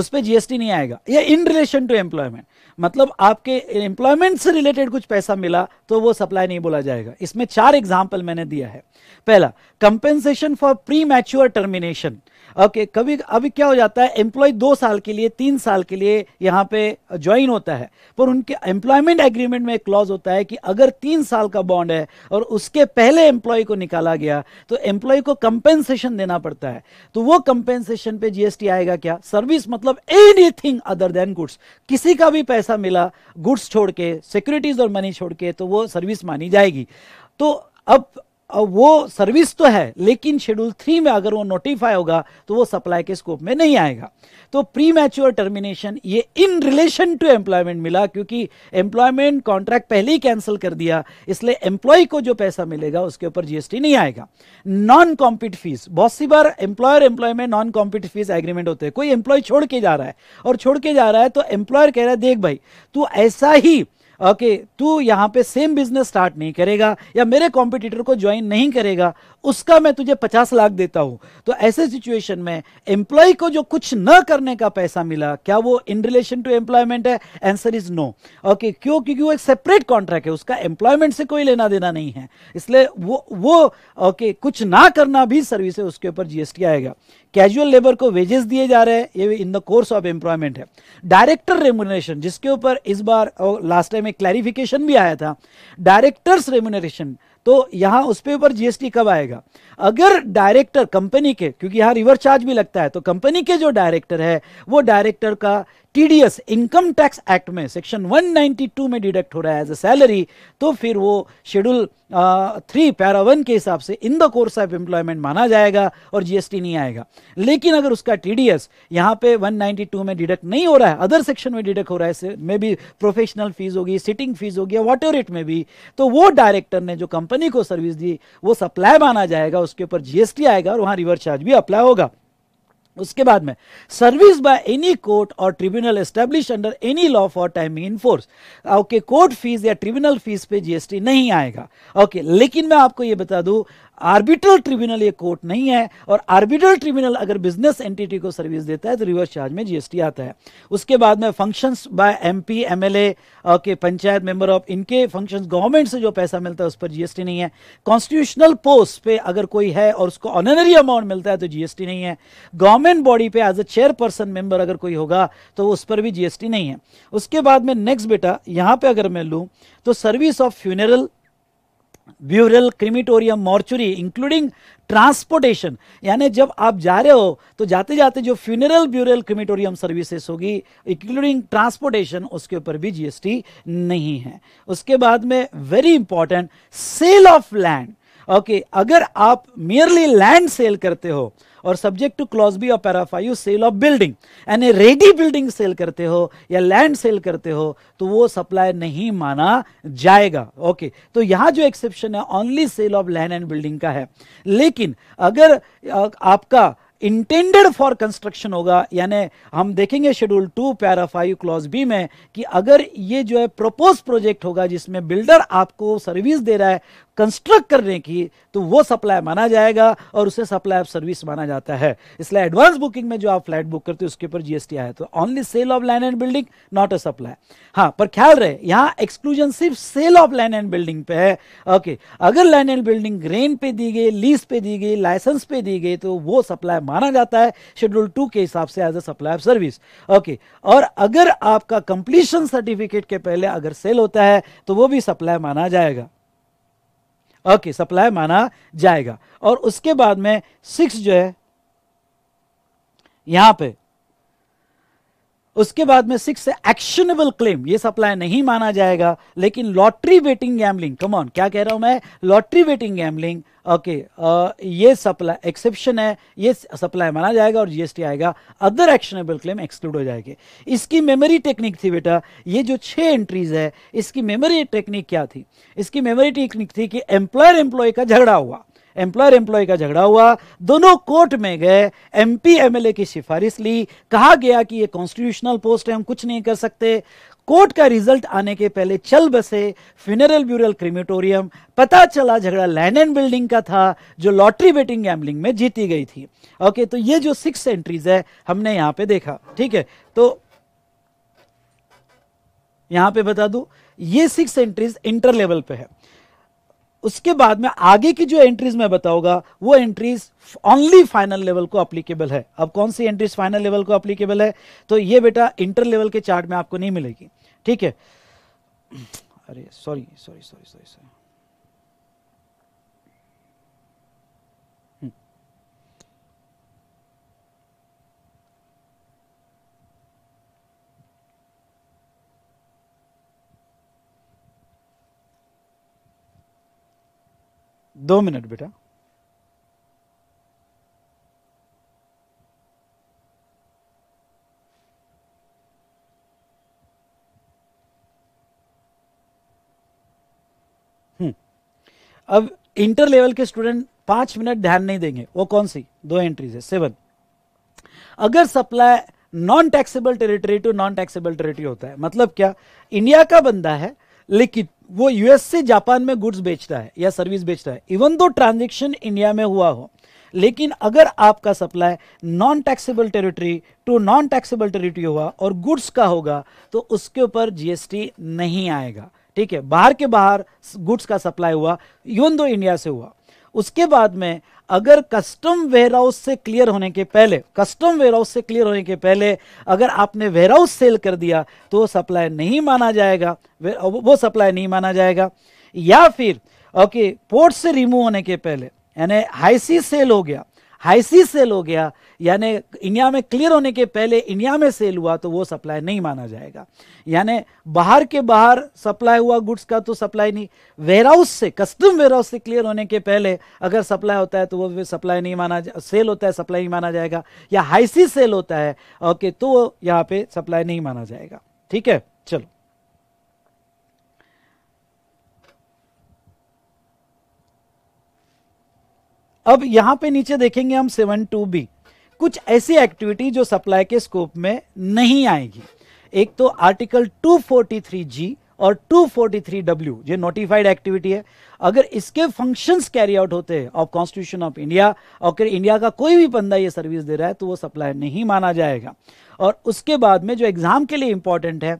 उस पर जीएसटी नहीं आएगा ये इन रिलेशन टू एम्प्लॉयमेंट मतलब आपके एम्प्लॉयमेंट से रिलेटेड कुछ पैसा मिला तो वो सप्लाई नहीं बोला जाएगा इसमें चार एग्जाम्पल मैंने दिया है पहला compensation for premature termination okay कभी अभी क्या हो जाता है एम्प्लॉय दो साल के लिए तीन साल के लिए यहाँ पे ज्वाइन होता है पर उनके एम्प्लॉयमेंट एग्रीमेंट में एक क्लॉज होता है कि अगर तीन साल का बॉन्ड है और उसके पहले एम्प्लॉय को निकाला गया तो एम्प्लॉय को कंपेंसेशन देना पड़ता है तो वो कंपेंसेशन पे जीएसटी आएगा क्या सर्विस मतलब एनी अदर देन गुड्स किसी का भी पैसा मिला गुड्स छोड़ के सिक्योरिटीज और मनी छोड़ के तो वो सर्विस मानी जाएगी तो अब वो सर्विस तो है लेकिन शेड्यूल थ्री में अगर वो नोटिफाई होगा तो वो सप्लाई के स्कोप में नहीं आएगा तो प्री मैच्योर टर्मिनेशन ये इन रिलेशन टू एम्प्लॉयमेंट मिला क्योंकि एम्प्लॉयमेंट कॉन्ट्रैक्ट पहले ही कैंसिल कर दिया इसलिए एम्प्लॉय को जो पैसा मिलेगा उसके ऊपर जीएसटी नहीं आएगा नॉन कॉम्पिट फीस बहुत सी बार एम्प्लॉयर एम्प्लॉय में नॉन कॉम्पिट फीस एग्रीमेंट होते हैं कोई एम्प्लॉय छोड़ के जा रहा है और छोड़ के जा रहा है तो एम्प्लॉयर कह रहा है देख भाई तू ऐसा ही ओके तू यहां पे सेम बिजनेस स्टार्ट नहीं करेगा या मेरे कॉम्पिटिटर को ज्वाइन नहीं करेगा उसका मैं तुझे पचास लाख देता हूं तो ऐसे सिचुएशन में एम्प्लॉय को जो कुछ न करने का पैसा मिला क्या वो इन रिलेशन टू एम्प्लॉयमेंट है आंसर इज नो ओके क्यों क्योंकि वो एक सेपरेट कॉन्ट्रैक्ट है उसका एम्प्लॉयमेंट से कोई लेना देना नहीं है इसलिए वो वो ओके okay, कुछ ना करना भी सर्विस है उसके ऊपर जीएसटी आएगा कैजुअल लेबर को वेजेस दिए जा रहे हैं ये in the course of employment है डायरेक्टर रेमुनरेशन जिसके ऊपर इस बार लास्ट टाइम एक क्लैरिफिकेशन भी आया था डायरेक्टर्स रेमुनरेशन तो यहां उसके ऊपर जीएसटी कब आएगा अगर डायरेक्टर कंपनी के क्योंकि यहाँ रिवर चार्ज भी लगता है तो कंपनी के जो डायरेक्टर है वो डायरेक्टर का टीडीएस इनकम टैक्स एक्ट में सेक्शन 192 में डिडक्ट हो रहा है एज ए सैलरी तो फिर वो शेड्यूल थ्री पैरा वन के हिसाब से in the course of employment माना जाएगा और जीएसटी नहीं आएगा लेकिन अगर उसका टीडीएस यहाँ पे 192 में डिडक्ट नहीं हो रहा है अदर सेक्शन में डिडक्ट हो रहा है मे बी प्रोफेशनल फीस होगी सिटिंग फीस होगी वॉट एवर इट में भी तो वो डायरेक्टर ने जो कंपनी को सर्विस दी वो सप्लाई माना जाएगा उसके ऊपर जीएसटी आएगा और वहाँ रिवर्स चार्ज भी अप्लाई होगा उसके बाद में सर्विस बाय एनी कोर्ट और tribunal establish under any law for timing in force okay court fees या ट्रिब्यूनल फीस पे जीएसटी नहीं आएगा ओके okay, लेकिन मैं आपको ये बता दूं आर्बिट्रल ट्रिब्यूनल ये कोर्ट नहीं है और आर्बिट्रल ट्रिब्यूनल अगर बिजनेस एंटिटी को सर्विस देता है तो रिवर्स चार्ज में जीएसटी आता है उसके बाद में फंक्शंस बाय एमपी एमएलए के पंचायत मेंबर ऑफ इनके फंक्शंस गवर्नमेंट से जो पैसा मिलता है उस पर जीएसटी नहीं है कॉन्स्टिट्यूशनल पोस्ट पे अगर कोई है और उसको ऑनरी अमाउंट मिलता है तो जीएसटी नहीं है गवर्नमेंट बॉडी पे एज अ चेयरपर्सन मेंबर अगर कोई होगा तो उस पर भी जीएसटी नहीं है उसके बाद में नेक्स्ट बेटा यहां पर अगर मैं लूँ तो service of funeral burial crematorium mortuary including transportation यानी जब आप जा रहे हो तो जाते जाते जो फ्यूनरल ब्यूरल क्रिमिटोरियम सर्विसेज होगी इंक्लूडिंग ट्रांसपोर्टेशन उसके ऊपर भी जीएसटी नहीं है उसके बाद में very important sale of land okay अगर आप मियरली लैंड सेल करते हो और subject to clause B of पैराफ यू सेल ऑफ बिल्डिंग यानी रेडी बिल्डिंग सेल करते हो या लैंड सेल करते हो तो वो सप्लाई नहीं माना जाएगा ओके okay. तो यहां जो एक्सेप्शन है only sale of land and building का है लेकिन अगर आपका इंटेंडेड फॉर कंस्ट्रक्शन होगा यानी हम देखेंगे schedule two para five clause B में कि अगर ये जो है प्रपोज प्रोजेक्ट होगा जिसमें बिल्डर आपको सर्विस दे रहा है कंस्ट्रक्ट करने की तो वो सप्लाई माना जाएगा और उसे सप्लाई ऑफ सर्विस माना जाता है इसलिए एडवांस बुकिंग में जो आप फ्लैट बुक करते हो उसके ऊपर जीएसटी आया तो only sale of land and building not a supply हाँ पर ख्याल रहे यहाँ एक्सक्लूजन सिर्फ sale of land and building पे है ओके अगर लैंड एंड बिल्डिंग ग्रेन पे दी गई लीज पे दी गई लाइसेंस पे दी गई तो वो सप्लाई माना जाता है शेड्यूल टू के हिसाब से as a supply of service okay और अगर आपका कंप्लीशन सर्टिफिकेट के पहले अगर सेल होता है तो वो भी सप्लाई माना जाएगा ओके सप्लाई माना जाएगा और उसके बाद में सिक्स जो है यहां पे उसके बाद में सिक्स एक्शनेबल क्लेम ये सप्लाई नहीं माना जाएगा लेकिन लॉटरी वेटिंग गैमलिंग कमॉन क्या कह रहा हूं मैं lottery betting gambling okay uh, ये सप्लाई एक्सेप्शन है ये सप्लाई माना जाएगा और जीएसटी आएगा अदर एक्शनेबल क्लेम एक्सक्लूड हो जाएगी इसकी मेमोरी टेक्निक थी बेटा ये जो छह एंट्रीज है इसकी मेमोरी टेक्निक क्या थी इसकी मेमोरी टेक्निक थी कि एम्प्लॉयर एम्प्लॉय का झगड़ा हुआ एम्प्लॉयर एम्प्लॉय का झगड़ा हुआ दोनों कोर्ट में गए एमपी एमएलए की सिफारिश ली कहा गया कि ये कॉन्स्टिट्यूशनल पोस्ट है हम कुछ नहीं कर सकते कोर्ट का रिजल्ट आने के पहले चल बसे फ्यूनरल ब्यूरल क्रिमेटोरियम पता चला झगड़ा लैंड एंड बिल्डिंग का था जो लॉटरी बेटिंग गैमलिंग में जीती गई थी ओके तो ये जो सिक्स एंट्रीज है हमने यहां पे देखा ठीक है तो यहां पे बता दू ये सिक्स एंट्रीज इंटर लेवल पे है उसके बाद में आगे की जो एंट्रीज मैं बताऊंगा वो एंट्रीज ओनली फाइनल लेवल को अप्लीकेबल है अब कौन सी एंट्रीज फाइनल लेवल को अप्लीकेबल है तो ये बेटा इंटर लेवल के चार्ट में आपको नहीं मिलेगी ठीक है अरे sorry sorry sorry sorry sorry दो मिनट बेटा हम्म। अब इंटर लेवल के स्टूडेंट पांच मिनट ध्यान नहीं देंगे वो कौन सी दो एंट्रीज है सेवन अगर supply non taxable territory to non taxable territory होता है मतलब क्या इंडिया का बंदा है लेकिन वो यूएस से जापान में गुड्स बेचता है या सर्विस बेचता है इवन दो ट्रांजेक्शन इंडिया में हुआ हो लेकिन अगर आपका supply non taxable territory to non taxable territory हुआ और गुड्स का होगा तो उसके ऊपर जीएसटी नहीं आएगा ठीक है बाहर के बाहर गुड्स का सप्लाई हुआ इवन दो इंडिया से हुआ उसके बाद में अगर कस्टम वेयर हाउस से क्लियर होने के पहले कस्टम वेयर हाउस से क्लियर होने के पहले अगर आपने वेयर हाउस सेल कर दिया तो वो सप्लाई नहीं माना जाएगा वो सप्लाई नहीं माना जाएगा या फिर ओके पोर्ट से रिमूव होने के पहले यानी हाईसी सेल हो गया हाइसी सेल हो गया यानी इंडिया में क्लियर होने के पहले इंडिया में सेल हुआ तो वो सप्लाई नहीं माना जाएगा यानी बाहर के बाहर सप्लाई हुआ गुड्स का तो सप्लाई नहीं वेयरहाउस से कस्टम वेयरहाउस से क्लियर होने के पहले अगर सप्लाई होता है तो वो सप्लाई नहीं माना सेल होता है सप्लाई नहीं माना जाएगा या हाइसी सेल होता है ओके तो यहाँ पे सप्लाई नहीं माना जाएगा ठीक है अब यहां पे नीचे देखेंगे हम सेवन टू बी कुछ ऐसी एक्टिविटी जो सप्लाई के स्कोप में नहीं आएगी एक तो आर्टिकल 243 जी और 243 डब्ल्यू ये नोटिफाइड एक्टिविटी है अगर इसके फंक्शंस कैरी आउट होते हैं ऑफ कॉन्स्टिट्यूशन ऑफ इंडिया और इंडिया का कोई भी बंदा ये सर्विस दे रहा है तो वो सप्लाई नहीं माना जाएगा और उसके बाद में जो एग्जाम के लिए इंपॉर्टेंट है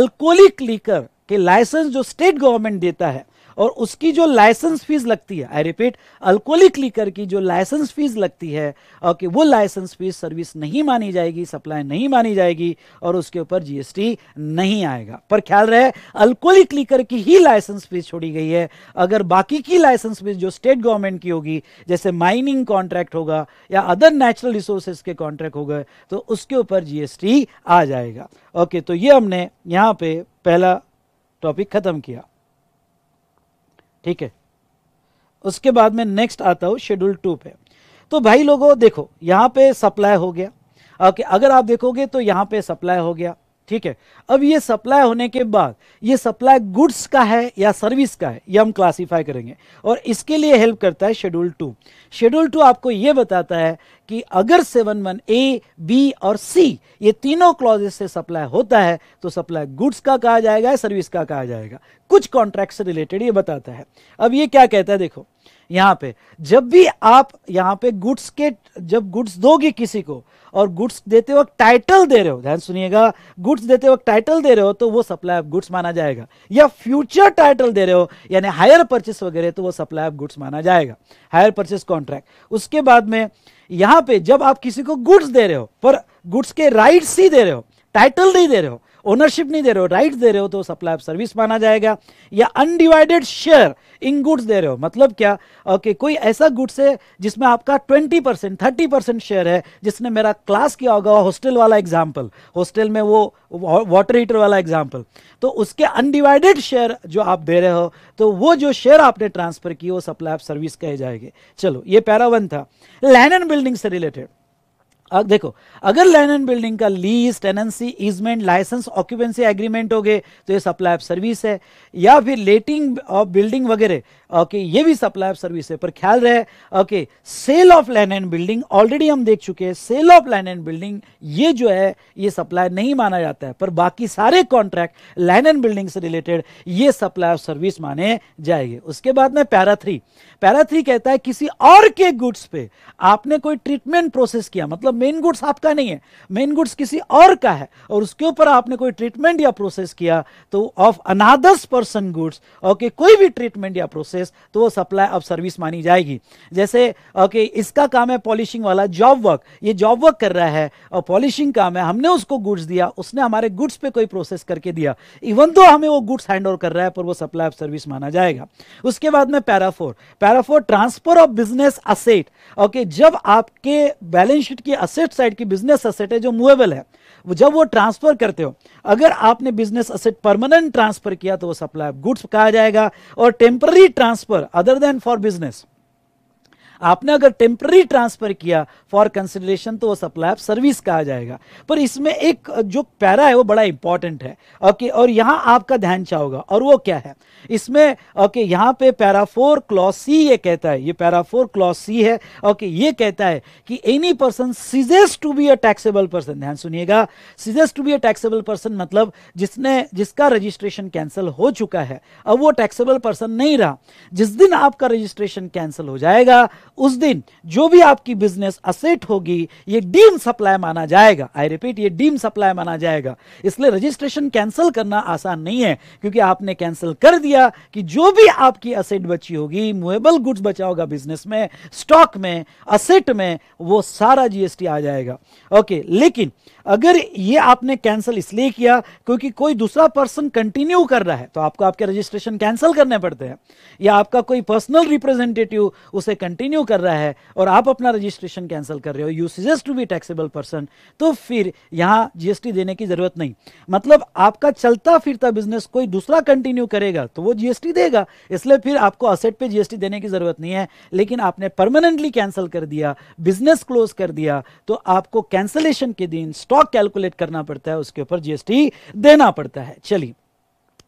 अल्कोहलिक लीकर के लाइसेंस जो स्टेट गवर्नमेंट देता है और उसकी जो लाइसेंस फीस लगती है आई रिपीट अल्कोहलिक लीकर की जो लाइसेंस फीस लगती है ओके वो लाइसेंस फीस सर्विस नहीं मानी जाएगी सप्लाई नहीं मानी जाएगी और उसके ऊपर जीएसटी नहीं आएगा पर ख्याल रहे अल्कोहलिक लीकर की ही लाइसेंस फीस छोड़ी गई है अगर बाकी की लाइसेंस फीस जो स्टेट गवर्नमेंट की होगी जैसे माइनिंग कॉन्ट्रैक्ट होगा या अदर नेचुरल रिसोर्सेज के कॉन्ट्रैक्ट हो गए तो उसके ऊपर जीएसटी आ जाएगा ओके तो ये हमने यहाँ पे पहला टॉपिक ख़त्म किया ठीक है उसके बाद में नेक्स्ट आता हूं शेड्यूल टू पे तो भाई लोगों देखो यहां पे सप्लाई हो गया ओके अगर आप देखोगे तो यहां पे सप्लाई हो गया ठीक है अब ये सप्लाई होने के बाद ये सप्लाई गुड्स का है या सर्विस का है ये हम क्लासिफाई करेंगे और इसके लिए हेल्प करता है शेड्यूल टू शेड्यूल टू आपको ये बताता है कि अगर सेवन वन ए बी और सी ये तीनों क्लॉजेस से सप्लाई होता है तो सप्लाई गुड्स का कहा जाएगा या सर्विस का कहा जाएगा कुछ कॉन्ट्रैक्ट से रिलेटेड ये बताता है अब ये क्या कहता है देखो यहाँ पे जब भी आप यहाँ पे गुड्स के जब गुड्स दोगे किसी को और गुड्स देते वक्त टाइटल दे रहे हो ध्यान सुनिएगा गुड्स देते वक्त टाइटल दे रहे हो तो वो सप्लाई ऑफ गुड्स माना जाएगा या फ्यूचर टाइटल दे रहे हो यानी हायर परचेस वगैरह तो वो सप्लाई ऑफ गुड्स माना जाएगा हायर परचेस कॉन्ट्रैक्ट उसके बाद में यहां पे जब आप किसी को गुड्स दे रहे हो पर गुड्स के राइट्स ही दे रहे हो टाइटल नहीं दे रहे हो ओनरशिप नहीं दे रहे हो राइट दे रहे हो तो सप्लाई ऑफ सर्विस माना जाएगा या अनडिवाइडेड शेयर इन गुड्स दे रहे हो मतलब क्या ओके कोई ऐसा गुड्स है जिसमें आपका twenty percent thirty percent share है जिसने मेरा क्लास किया होगा हॉस्टल वाला एग्जाम्पल हॉस्टल में वो वाटर हीटर वाला एग्जाम्पल तो उसके अनडिवाइडेड शेयर जो आप दे रहे हो तो वो जो शेयर आपने ट्रांसफर किए वो सप्लाई ऑफ सर्विस कहे जाएंगे चलो ये पैरा वन था लैंड एंड बिल्डिंग से रिलेटेड अब देखो अगर लैंड एंड बिल्डिंग का lease tenancy easement license occupancy agreement हो गए तो ये सप्लाई ऑफ सर्विस है या फिर लेटिंग ऑफ बिल्डिंग वगैरह ओके ये भी सप्लाई ऑफ सर्विस है पर ख्याल रहे okay sale of land and building already हम देख चुके हैं sale of land and building ये जो है ये सप्लाई नहीं माना जाता है पर बाकी सारे कॉन्ट्रैक्ट लैंड एंड बिल्डिंग से रिलेटेड ये सप्लाई ऑफ सर्विस माने जाएंगे उसके बाद में पैरा थ्री पैरा थ्री कहता है किसी और के गुड्स पे आपने कोई ट्रीटमेंट प्रोसेस किया मतलब मेन गुड्स आपका नहीं है मेन गुड्स किसी और का है और उसके ऊपर आपने कोई ट्रीटमेंट या प्रोसेस किया तो of another's person goods okay कोई भी ट्रीटमेंट या प्रोसेस सर्विसेज तो वो सप्लाई ऑफ सर्विस मानी जाएगी जैसे ओके इसका काम है पॉलिशिंग वाला जॉब वर्क ये जॉब वर्क कर रहा है और पॉलिशिंग काम है हमने उसको गुड्स दिया उसने हमारे गुड्स पे कोई प्रोसेस करके दिया इवन तो हमें वो गुड्स हैंड कर रहा है पर वो सप्लाई ऑफ सर्विस माना जाएगा उसके बाद में para four para four transfer of business asset okay जब आपके बैलेंस शीट की असेट साइड की बिजनेस असेट है जो मूवेबल है जब वो ट्रांसफर करते हो अगर आपने बिजनेस असेट परमानेंट ट्रांसफर किया तो वो सप्लाई ऑफ गुड्स कहा जाएगा और temporary transfer other than for business आपने अगर टेम्पररी ट्रांसफर किया फॉर कंसिडरेशन तो वो सप्लाई ऑफ सर्विस कहा जाएगा पर इसमें एक जो पैरा है वो बड़ा इंपॉर्टेंट है ओके और यहां आपका ध्यान चाहोगा और वो क्या है इसमें ओके यहां पे फोर क्लॉस सी ये कहता है ये फोर क्लॉस सी है ओके ये कहता है कि any person ceases to be a taxable person ध्यान सुनिएगा ceases to be a taxable person मतलब जिसने जिसका रजिस्ट्रेशन कैंसिल हो चुका है अब वो टैक्सेबल पर्सन नहीं रहा जिस दिन आपका रजिस्ट्रेशन कैंसिल हो जाएगा उस दिन जो भी आपकी बिजनेस असेट होगी ये डीम सप्लाई माना जाएगा आई रिपीट ये डीम सप्लाई माना जाएगा इसलिए रजिस्ट्रेशन कैंसिल करना आसान नहीं है क्योंकि आपने कैंसिल कर दिया कि जो भी आपकी असेट बची होगी मूवेबल गुड्स बचा होगा बिजनेस में स्टॉक में असेट में वो सारा जीएसटी आ जाएगा ओके लेकिन अगर ये आपने कैंसिल इसलिए किया क्योंकि कोई दूसरा पर्सन कंटिन्यू कर रहा है तो आपको आपके रजिस्ट्रेशन कैंसिल करने पड़ते हैं या आपका कोई पर्सनल रिप्रेजेंटेटिव उसे कंटिन्यू कर रहा है और आप अपना रजिस्ट्रेशन कैंसिल कर रहे हो you ceases to be taxable person तो फिर यहाँ जीएसटी देने की जरूरत नहीं मतलब आपका चलता फिरता बिजनेस कोई दूसरा कंटिन्यू करेगा तो वो जीएसटी देगा इसलिए फिर आपको असेट पर जीएसटी देने की जरूरत नहीं है लेकिन आपने परमानेंटली कैंसिल कर दिया बिजनेस क्लोज कर दिया तो आपको कैंसलेशन के दिन स्टॉक स्टॉक कैलकुलेट करना पड़ता है उसके ऊपर जीएसटी देना पड़ता है चलिए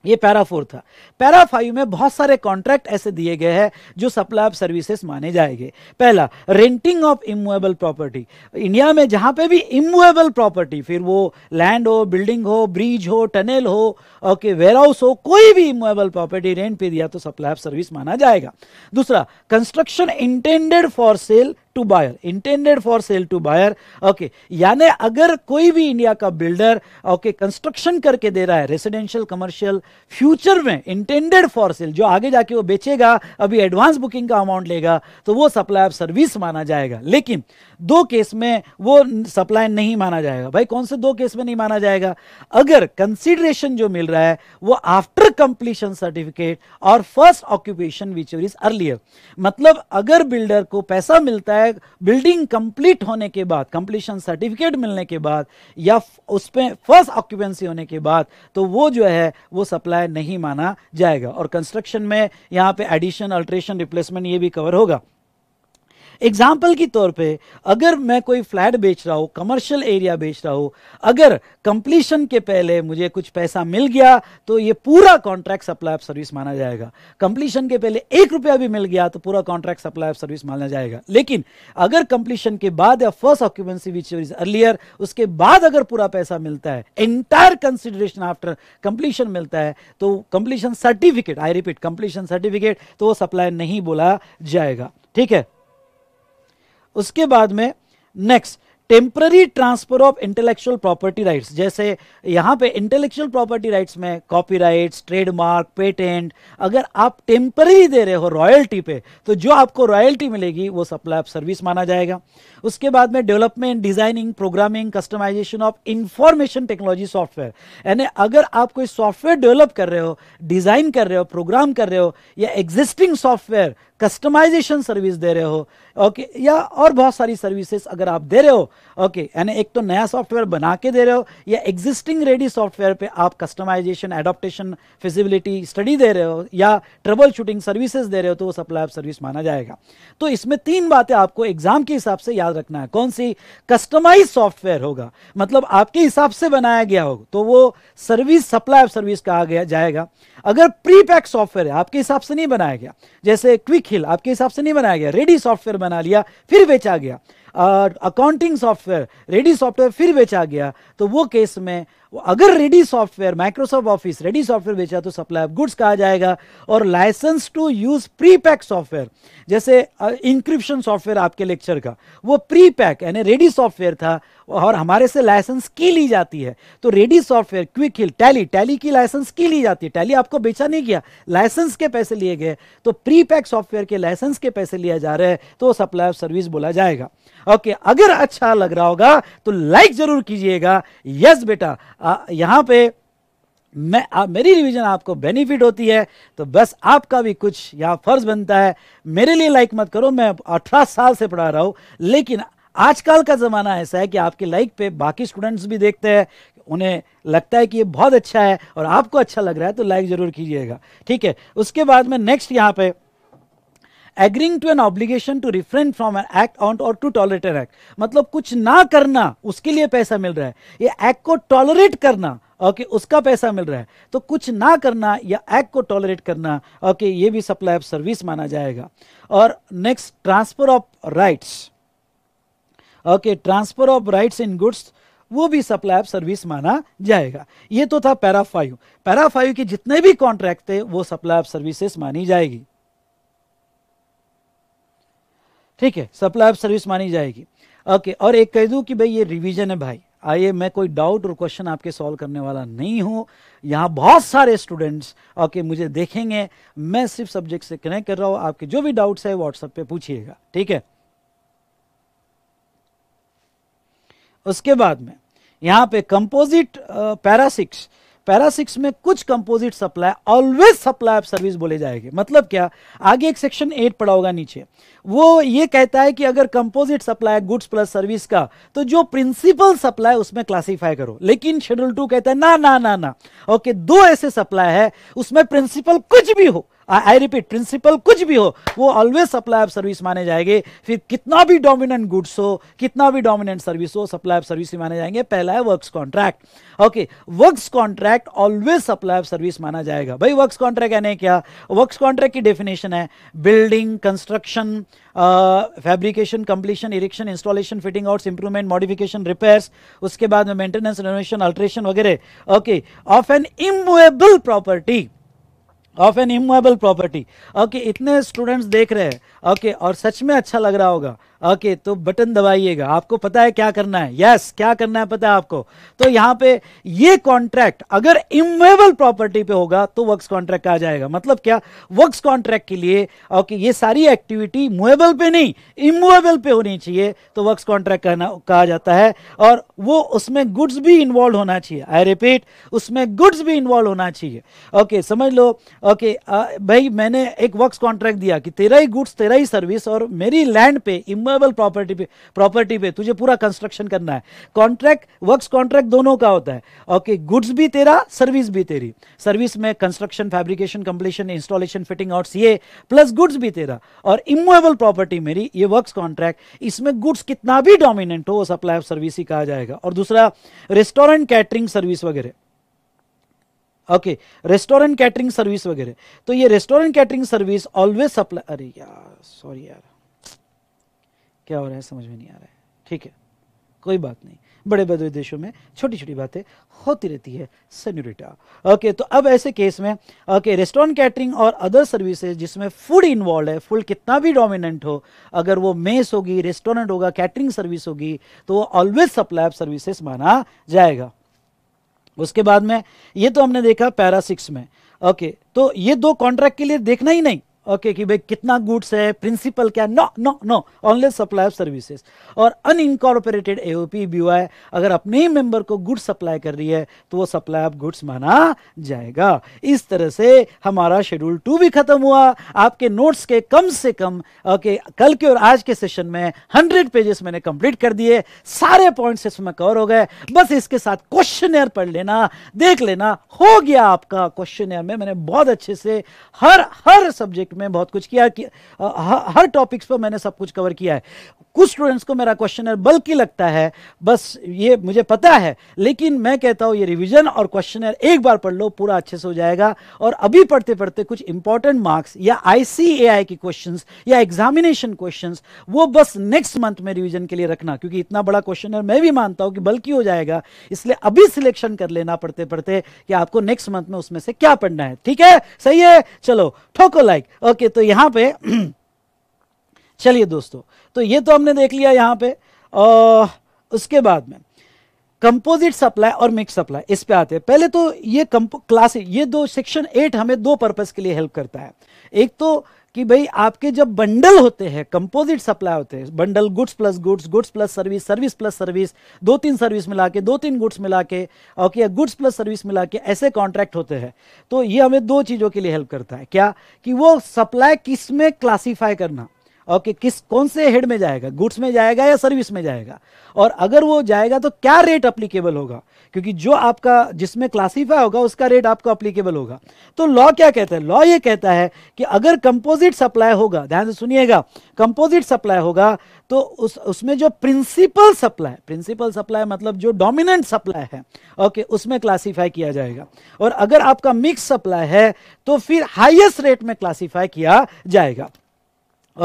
ये पैरा फोर था पैरा फाइव में बहुत सारे कॉन्ट्रैक्ट ऐसे दिए गए हैं जो सप्लाई ऑफ सर्विसेज माने जाएंगे पहला renting of immovable property India में जहां पे भी इमुएबल प्रॉपर्टी फिर वो लैंड हो बिल्डिंग हो ब्रिज हो टनल हो ओके वेयर हाउस हो कोई भी इमुएबल प्रॉपर्टी रेंट पे दिया तो सप्लाई ऑफ सर्विस माना जाएगा दूसरा construction intended for sale to buyer intended for sale to buyer okay यानी अगर कोई भी इंडिया का बिल्डर ओके कंस्ट्रक्शन करके दे रहा है रेसिडेंशियल कमर्शियल फ्यूचर में इंटेंडेड फॉर सेल जो आगे जाके वो बेचेगा अभी एडवांस बुकिंग का अमाउंट लेगा तो वो सप्लाई ऑफ सर्विस माना जाएगा लेकिन दो केस में वो सप्लाई नहीं माना जाएगा भाई कौन से दो केस में नहीं माना जाएगा अगर कंसिडरेशन जो मिल रहा है वो आफ्टर कंप्लीशन सर्टिफिकेट और first occupation which is earlier मतलब अगर बिल्डर को पैसा मिलता है बिल्डिंग कंप्लीट होने के बाद कंप्लीशन सर्टिफिकेट मिलने के बाद या उस पर फर्स्ट ऑक्यूपेंसी होने के बाद तो वो जो है वो सप्लाई नहीं माना जाएगा और कंस्ट्रक्शन में यहाँ पे एडिशन अल्ट्रेशन रिप्लेसमेंट ये भी कवर होगा एग्जाम्पल के तौर पे अगर मैं कोई फ्लैट बेच रहा हूँ कमर्शियल एरिया बेच रहा हूँ अगर कंप्लीशन के पहले मुझे कुछ पैसा मिल गया तो ये पूरा कॉन्ट्रैक्ट सप्लाई ऑफ सर्विस माना जाएगा कंप्लीशन के पहले एक रुपया भी मिल गया तो पूरा कॉन्ट्रैक्ट सप्लाई ऑफ सर्विस माना जाएगा लेकिन अगर कंप्लीशन के बाद या first occupancy which is earlier उसके बाद अगर पूरा पैसा मिलता है एंटायर कंसिडरेशन आफ्टर कंप्लीशन मिलता है तो completion certificate I repeat completion certificate तो वो सप्लाई नहीं बोला जाएगा ठीक है उसके बाद में next temporary transfer of intellectual property rights जैसे यहाँ पे इंटेलेक्चुअल प्रॉपर्टी राइट्स में कॉपीराइट्स ट्रेडमार्क पेटेंट अगर आप टेम्पररी दे रहे हो रॉयल्टी पे तो जो आपको रॉयल्टी मिलेगी वो सप्लाई ऑफ सर्विस माना जाएगा उसके बाद में development designing programming customization of information technology software यानी अगर आप कोई सॉफ्टवेयर डेवलप कर रहे हो डिजाइन कर रहे हो प्रोग्राम कर रहे हो या एग्जिस्टिंग सॉफ्टवेयर कस्टमाइजेशन सर्विस दे रहे हो ओके या और बहुत सारी सर्विसेज अगर आप दे रहे हो ओके यानी एक तो नया सॉफ्टवेयर बना के दे रहे हो या एग्जिस्टिंग रेडी सॉफ्टवेयर पे आप कस्टमाइजेशन एडोप्टेशन फिजिबिलिटी स्टडी दे रहे हो या ट्रबल शूटिंग सर्विसेज दे रहे हो तो वो सप्लाई ऑफ सर्विस माना जाएगा तो इसमें तीन बातें आपको एग्जाम के हिसाब से याद रखना है कौन सी कस्टमाइज सॉफ्टवेयर होगा मतलब आपके हिसाब से बनाया गया हो तो वो सर्विस सप्लाई ऑफ सर्विस कहा गया जाएगा अगर प्री पैक सॉफ्टवेयर है आपके हिसाब से नहीं बनाया गया जैसे क्विक हिल आपके हिसाब से नहीं बनाया गया रेडी सॉफ्टवेयर बना लिया फिर बेचा गया अकाउंटिंग सॉफ्टवेयर रेडी सॉफ्टवेयर फिर बेचा गया तो वो केस में अगर ready software Microsoft Office ready software बेचा तो सप्लाई ऑफ गुड्स कहा जाएगा और licence to use pre pack software जैसे इंक्रिप्शन सॉफ्टवेयर आपके लेक्चर का वो प्री पैक यानी रेडी सॉफ्टवेयर था और हमारे से लाइसेंस की ली जाती है तो ready software Quick Heal Tally Tally की लाइसेंस की ली जाती है टैली आपको बेचा नहीं गया लाइसेंस के पैसे लिए गए तो प्री पैक सॉफ्टवेयर के लाइसेंस के पैसे लिया जा रहे हैं तो सप्लाई ऑफ सर्विस बोला जाएगा ओके अगर अच्छा लग रहा होगा तो लाइक जरूर कीजिएगा यस बेटा यहां पे मैं आ, मेरी रिवीजन आपको बेनिफिट होती है तो बस आपका भी कुछ यहाँ फर्ज बनता है मेरे लिए लाइक मत करो मैं अठारह साल से पढ़ा रहा हूँ लेकिन आजकल का ज़माना ऐसा है कि आपके लाइक पे बाकी स्टूडेंट्स भी देखते हैं उन्हें लगता है कि ये बहुत अच्छा है और आपको अच्छा लग रहा है तो लाइक ज़रूर कीजिएगा ठीक है उसके बाद में नेक्स्ट यहाँ पे agreeing to an obligation to refrain from an act on और टू टॉलरेट एन एक्ट मतलब कुछ ना करना उसके लिए पैसा मिल रहा है ये एक्ट को टॉलरेट करना ओके okay, उसका पैसा मिल रहा है तो कुछ ना करना या एक्ट को टॉलरेट करना ओके okay, ये भी सप्लाई ऑफ सर्विस माना जाएगा और next transfer of rights okay transfer of rights in goods वो भी सप्लाई ऑफ सर्विस माना जाएगा ये तो था पैराफाइव पैराफाइव के जितने भी कॉन्ट्रैक्ट थे वो सप्लाई ऑफ सर्विसेस मानी जाएगी ठीक है सप्लाई ऑफ सर्विस मानी जाएगी ओके और एक कह दूं कि भाई ये रिविजन है भाई आइए मैं कोई डाउट और क्वेश्चन आपके सॉल्व करने वाला नहीं हूं यहां बहुत सारे स्टूडेंट्स ओके मुझे देखेंगे मैं सिर्फ सब्जेक्ट से कनेक्ट कर रहा हूं आपके जो भी डाउट्स है व्हाट्सएप पे पूछिएगा ठीक है उसके बाद में यहां पे composite para six uh, para six में कुछ composite supply always supply of service बोले जाएंगे मतलब क्या आगे एक सेक्शन एट पड़ा होगा नीचे वो ये कहता है कि अगर composite supply goods plus service का तो जो प्रिंसिपल सप्लाई उसमें क्लासीफाई करो लेकिन शेड्यूल टू कहता है ना ना ना ना ओके दो ऐसे सप्लाई है उसमें प्रिंसिपल कुछ भी हो आई रिपीट प्रिंसिपल कुछ भी हो वो ऑलवेज सप्लाई ऑफ सर्विस माने जाएंगे फिर कितना भी डोमिनेंट गुड्स हो कितना भी डोमिनेंट सर्विस हो सप्लाई ऑफ सर्विस ही माने जाएंगे पहला है works contract okay works contract always supply of service माना जाएगा भाई वर्क्स कॉन्ट्रैक्ट यानी क्या वर्क्स कॉन्ट्रैक्ट की डेफिनेशन है building construction fabrication completion erection installation fitting outs improvement modification repairs उसके बाद में मेंटेनेंस रेनोवेशन अल्ट्रेशन वगैरह okay of an immovable property of an immovable property okay इतने स्टूडेंट्स देख रहे हैं ओके और सच में अच्छा लग रहा होगा ओके तो बटन दबाइएगा आपको पता है क्या करना है यस क्या करना है पता है आपको तो यहां पे ये कॉन्ट्रैक्ट अगर इमेबल प्रॉपर्टी पे होगा तो वर्क्स कॉन्ट्रैक्ट आ जाएगा मतलब क्या वर्क्स कॉन्ट्रैक्ट के लिए ओके ये सारी एक्टिविटी मुएबल पे नहीं इमुएबल पे होनी चाहिए तो वर्क्स कॉन्ट्रैक्ट कहना कहा जाता है और वो उसमें गुड्स भी इन्वॉल्व होना चाहिए आई रिपीट उसमें गुड्स भी इन्वॉल्व होना चाहिए ओके समझ लो ओके आ, भाई मैंने एक वर्क्स कॉन्ट्रैक्ट दिया कि तेरा ही गुड्स तेरा सप्लाई सर्विस और मेरी लैंड पे इमोबल प्रॉपर्टी पे प्रॉपर्टी पे तुझे पूरा कंस्ट्रक्शन करना है कॉन्ट्रैक्ट वर्क्स कॉन्ट्रैक्ट दोनों का होता है ओके गुड्स भी तेरा सर्विस भी तेरी सर्विस में construction fabrication completion installation fitting out ये प्लस गुड्स भी तेरा और इमोबल प्रॉपर्टी मेरी ये वर्क कॉन्ट्रैक्ट इसमें गुड्स कितना भी डोमिनेंट हो वो सप्लाई ऑफ सर्विस ही कहा जाएगा और दूसरा रेस्टोरेंट कैटरिंग सर्विस वगैरह ओके रेस्टोरेंट कैटरिंग सर्विस वगैरह तो ये restaurant catering service always supply अरे यार सॉरी यार क्या हो रहा है समझ में नहीं आ रहा है ठीक है कोई बात नहीं बड़े बड़े देशों में छोटी छोटी बातें होती रहती है सेन्यूरिटा ओके तो अब ऐसे केस में ओके रेस्टोरेंट कैटरिंग और अदर सर्विसेज जिसमें फूड इन्वॉल्व है फूड कितना भी डोमिनेंट हो अगर वो मेस होगी रेस्टोरेंट होगा कैटरिंग सर्विस होगी तो वो ऑलवेज सप्लाई ऑफ सर्विसेज माना जाएगा उसके बाद में ये तो हमने देखा पैरा सिक्स में ओके तो ये दो कॉन्ट्रैक्ट के लिए देखना ही नहीं ओके okay, कि भाई कितना गुड्स है प्रिंसिपल क्या no no no only supply of services और अनइनकॉर्पोरेटेड एओपी बीवाई अगर अपने ही मेंबर को गुड्स सप्लाई कर रही है तो वो सप्लाई ऑफ गुड्स माना जाएगा इस तरह से हमारा शेड्यूल टू भी खत्म हुआ आपके नोट्स के कम से कम ओके okay, कल के और आज के सेशन में हंड्रेड पेजेस मैंने कंप्लीट कर दिए सारे पॉइंट्स इसमें कवर हो गए बस इसके साथ क्वेश्चन पढ़ लेना देख लेना हो गया आपका क्वेश्चन में मैंने बहुत अच्छे से हर हर सब्जेक्ट में बहुत कुछ किया कि, हर, हर टॉपिक्स पर मैंने सब कुछ कवर किया है कुछ स्टूडेंट्स को मेरा क्वेश्चन बल्कि लगता है बस ये मुझे पता है लेकिन मैं कहता हूँ ये रिविजन और क्वेश्चन एक बार पढ़ लो पूरा अच्छे से हो जाएगा और अभी पढ़ते पढ़ते कुछ इंपॉर्टेंट मार्क्स या आईसीएआई के क्वेश्चन या एग्जामिनेशन क्वेश्चन वो बस नेक्स्ट मंथ में रिविजन के लिए रखना क्योंकि इतना बड़ा क्वेश्चन मैं भी मानता हूं कि बल्कि हो जाएगा इसलिए अभी सिलेक्शन कर लेना पढ़ते पढ़ते कि आपको नेक्स्ट मंथ में उसमें से क्या पढ़ना है ठीक है सही है चलो ठोको लाइक ओके तो यहाँ पे चलिए दोस्तों तो ये तो हमने देख लिया यहाँ पे और उसके बाद में कंपोजिट सप्लाई और मिक्स सप्लाई इस पे आते हैं पहले तो ये क्लास ये दो सेक्शन एट हमें दो पर्पस के लिए हेल्प करता है एक तो कि भाई आपके जब बंडल होते हैं कंपोजिट सप्लाई होते हैं bundle goods plus goods goods plus service service plus service दो तीन सर्विस मिला के दो तीन गुड्स मिला के ओके गुड्स प्लस सर्विस मिला के ऐसे कॉन्ट्रैक्ट होते हैं तो ये हमें दो चीज़ों के लिए हेल्प करता है क्या कि वो सप्लाई किस में क्लासीफाई करना कि किस कौन से हेड में जाएगा गुड्स में जाएगा या सर्विस में जाएगा और अगर वो जाएगा तो क्या रेट अप्लीकेबल होगा क्योंकि जो आपका जिसमें क्लासीफाई होगा उसका रेट आपको अप्लीकेबल होगा तो लॉ क्या कहता है लॉ ये कहता है कि अगर कंपोजिट सप्लाई होगा ध्यान से सुनिएगा कंपोजिट सप्लाई होगा तो उस उसमें जो प्रिंसिपल सप्लाई प्रिंसिपल सप्लाई मतलब जो डोमिनेंट सप्लाई है ओके उसमें क्लासीफाई किया जाएगा और अगर आपका मिक्स सप्लाई है तो फिर हाइएस्ट रेट में क्लासीफाई किया जाएगा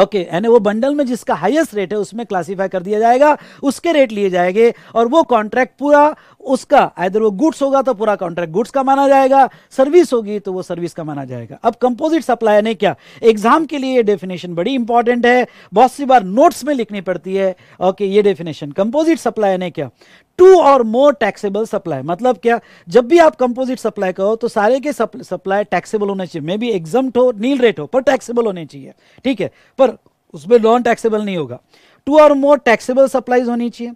ओके यानी वो बंडल में जिसका हाईएस्ट रेट है उसमें क्लासीफाई कर दिया जाएगा उसके रेट लिए जाएंगे और वो कॉन्ट्रैक्ट पूरा उसका आइधर वो गुड्स होगा तो पूरा कॉन्ट्रैक्ट गुड्स का माना जाएगा सर्विस होगी तो वो सर्विस का माना जाएगा अब कंपोजिट सप्लाई ने क्या एग्जाम के लिए ये डेफिनेशन बड़ी इंपॉर्टेंट है बहुत सी बार नोट्स में लिखनी पड़ती है ओके ये डेफिनेशन कंपोजिट सप्लाई ने क्या टू और मोर टैक्सेबल सप्लाई मतलब क्या जब भी आप कंपोजिट सप्लाई कहो तो सारे के सप्लाई टैक्सेबल होने चाहिए मे बी एग्जाम हो नील रेट हो पर टैक्सेबल होने चाहिए ठीक है पर उसमें नॉन टैक्सेबल नहीं होगा टू और मोर टैक्सेबल सप्लाईज होनी चाहिए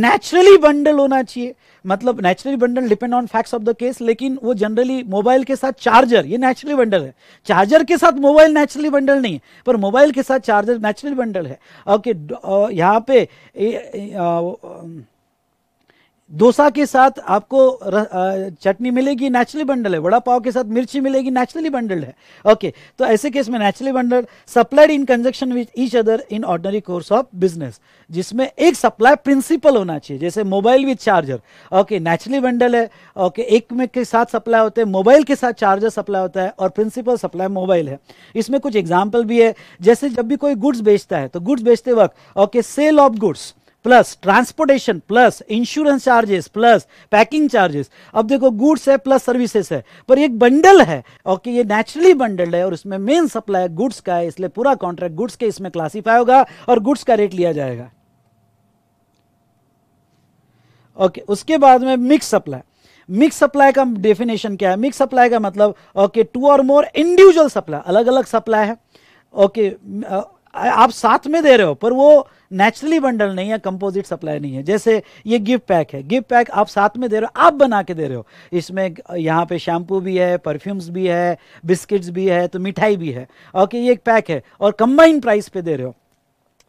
नेचुरली बंडल होना चाहिए मतलब naturally bundle depend on facts of the case लेकिन वो जनरली मोबाइल के साथ चार्जर ये नेचुरली बंडल है चार्जर के साथ मोबाइल नेचुरली बंडल नहीं है पर मोबाइल के साथ चार्जर नेचुरल बंडल है ओके यहाँ पे ए, ए, आ, डोसा के साथ आपको चटनी मिलेगी नेचुरली बंडल है वड़ा पाव के साथ मिर्ची मिलेगी नेचुरली बंडल है ओके okay, तो ऐसे केस में naturally bundle supplied in conjunction with each other in ordinary course of business जिसमें एक सप्लाई प्रिंसिपल होना चाहिए जैसे mobile with charger okay naturally bundle है ओके okay, एक में के साथ सप्लाई होते हैं मोबाइल के साथ चार्जर सप्लाई होता है और प्रिंसिपल सप्लाई मोबाइल है इसमें कुछ एग्जाम्पल भी है जैसे जब भी कोई गुड्स बेचता है तो गुड्स बेचते वक्त okay sale of goods plus transportation plus insurance charges plus packing charges अब देखो गुड्स है प्लस सर्विसेज है पर एक बंडल है ओके ये नेचुरली बंडल है और इसमें मेन सप्लाई गुड्स का है इसलिए पूरा कॉन्ट्रैक्ट गुड्स के इसमें क्लासीफाई होगा और गुड्स का रेट लिया जाएगा ओके okay, उसके बाद में मिक्स सप्लाई मिक्स सप्लाई का डेफिनेशन क्या है मिक्स सप्लाई का मतलब ओके टू और मोर इंडिविजुअल सप्लाई अलग अलग सप्लाई है ओके okay, आप साथ में दे रहे हो पर वो नेचुरली बंडल नहीं है कंपोजिट सप्लाई नहीं है जैसे ये गिफ्ट पैक है गिफ्ट पैक आप साथ में दे रहे हो आप बना के दे रहे हो इसमें यहाँ पे शैम्पू भी है परफ्यूम्स भी है बिस्किट्स भी है तो मिठाई भी है ओके ये एक पैक है और कंबाइंड प्राइस पे दे रहे हो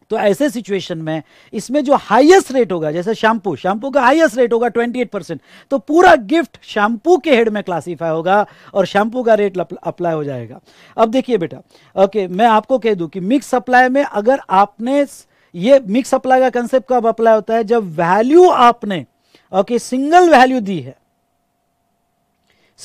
तो ऐसे सिचुएशन में इसमें जो हाईएस्ट रेट होगा जैसे शैम्पू शैम्पू का हाईएस्ट रेट होगा 28 परसेंट तो पूरा गिफ्ट शैम्पू के हेड में क्लासीफाई होगा और शैम्पू का रेट अप्लाई हो जाएगा अब देखिए बेटा ओके मैं आपको कह दूं कि मिक्स सप्लाई में अगर आपने ये मिक्स सप्लाई का कंसेप्ट कब अप्लाई होता है जब वैल्यू आपने ओके सिंगल वैल्यू दी है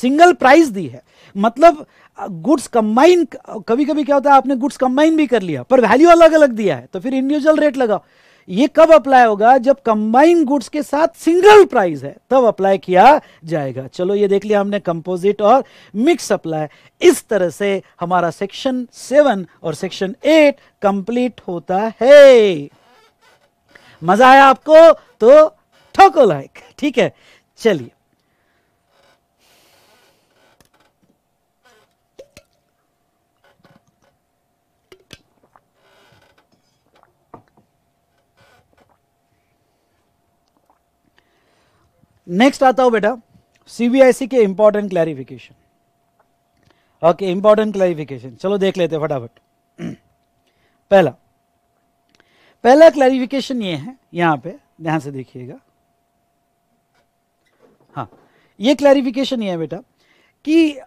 सिंगल प्राइस दी है मतलब गुड्स कंबाइन कभी कभी क्या होता है आपने गुड्स कंबाइन भी कर लिया पर वैल्यू अलग अलग दिया है तो फिर इंडिविजुअल रेट लगाओ ये कब अप्लाई होगा जब कंबाइन गुड्स के साथ सिंगल प्राइस है तब अप्लाई किया जाएगा चलो ये देख लिया हमने कंपोजिट और मिक्स अप्लाई इस तरह से हमारा सेक्शन सेवन और सेक्शन एट कंप्लीट होता है मजा आया आपको तो ठोको लाइक ठीक है चलिए नेक्स्ट आता हूं बेटा सीबीआईसी के important clarification okay important clarification चलो देख लेते फटाफट पहला पहला क्लैरिफिकेशन ये है यहां पे ध्यान से देखिएगा हाँ ये क्लैरिफिकेशन ये है बेटा कि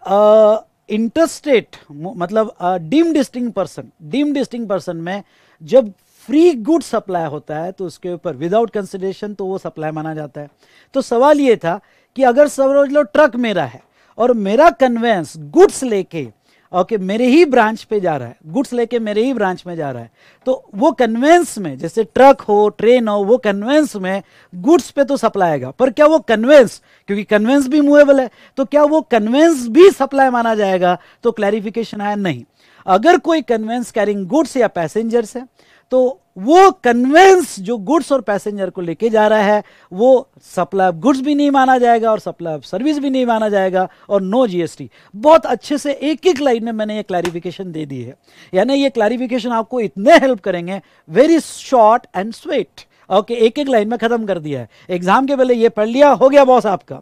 इंटरस्टेट मतलब deem distinct person deem distinct person में जब फ्री गुड सप्लाई होता है तो उसके ऊपर विदाउट कंसिडरेशन तो वो सप्लाई माना जाता है तो सवाल ये था कि अगर समझ लो ट्रक मेरा है और मेरा कन्वेंस गुड्स लेके ओके okay, मेरे ही ब्रांच पे जा रहा है गुड्स लेके मेरे ही ब्रांच में जा रहा है तो वो कन्वेंस में जैसे ट्रक हो ट्रेन हो वो कन्वेंस में गुड्स पे तो सप्लाई आएगा पर क्या वो कन्वेंस क्योंकि कन्वेंस भी मूवेबल है तो क्या वो कन्वेंस भी सप्लाई माना जाएगा तो क्लैरिफिकेशन आया नहीं अगर कोई कन्वेंस कैरिंग गुड्स या पैसेंजर्स है तो वो कन्वेंस जो गुड्स और पैसेंजर को लेके जा रहा है वो सप्लाई ऑफ गुड्स भी नहीं माना जाएगा और सप्लाई ऑफ सर्विस भी नहीं माना जाएगा और नो जीएसटी बहुत अच्छे से एक एक लाइन में मैंने ये क्लैरिफिकेशन दे दी है यानी ये क्लैरिफिकेशन आपको इतने हेल्प करेंगे very short and sweet okay एक एक लाइन में खत्म कर दिया है एग्जाम के पहले ये पढ़ लिया हो गया बॉस आपका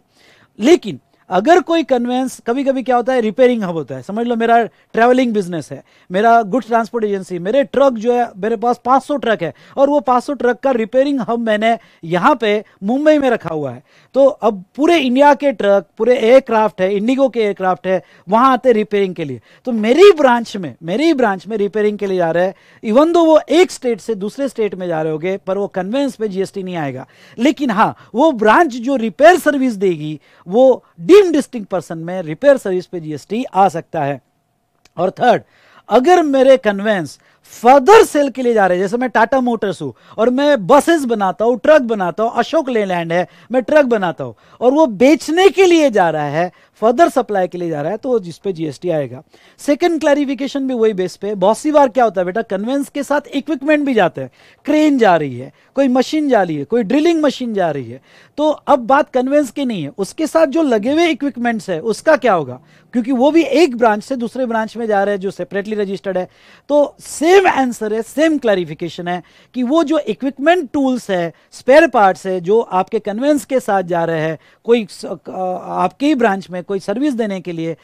लेकिन अगर कोई कन्वेंस कभी कभी क्या होता है रिपेयरिंग हब होता है समझ लो मेरा ट्रैवलिंग बिजनेस है मेरा गुड्स ट्रांसपोर्ट एजेंसी मेरे ट्रक जो है मेरे पास 500 ट्रक है और वो 500 ट्रक का रिपेयरिंग हब मैंने यहाँ पे मुंबई में रखा हुआ है तो अब पूरे इंडिया के ट्रक पूरे एयरक्राफ्ट है इंडिगो के एयरक्राफ्ट है वहाँ आते रिपेयरिंग के लिए तो मेरी ब्रांच में मेरी ब्रांच में रिपेयरिंग के लिए जा रहे हैं इवन दो वो एक स्टेट से दूसरे स्टेट में जा रहे होंगे पर वो कन्वेंस पे जीएसटी नहीं आएगा लेकिन हाँ वो ब्रांच जो रिपेयर सर्विस देगी वो डीम डिस्टिंग पर्सन में रिपेयर सर्विस पे जीएसटी आ सकता है और थर्ड अगर मेरे कन्वेंस फर्दर सेल के लिए जा रहे हैं जैसे मैं टाटा मोटर्स हूं और मैं बसेस बनाता हूं ट्रक बनाता हूं अशोक लेलैंड है मैं ट्रक बनाता हूं और वो बेचने के लिए जा रहा है फर्दर सप्लाई के लिए जा रहा है तो जिस पे जीएसटी आएगा सेकंड क्लैरिफिकेशन भी वही बेस पे बहुत सी बार क्या होता है बेटा कन्वेंस के साथ इक्विपमेंट भी जाते हैं क्रेन जा रही है कोई मशीन जा रही है कोई ड्रिलिंग मशीन जा रही है तो अब बात कन्वेंस की नहीं है उसके साथ जो लगे हुए इक्विपमेंट्स है उसका क्या होगा क्योंकि वो भी एक ब्रांच से दूसरे ब्रांच में जा रहे हैं जो सेपरेटली रजिस्टर्ड है तो सेम सेम आंसर है सेम क्लैरिफिकेशन है कि वो जो इक्विपमेंट टूल्स है स्पेयर पार्ट्स है जो आपके कन्वेंस के साथ जा रहे हैं कोई आपके ही ब्रांच में कोई सर्विस देने के लिए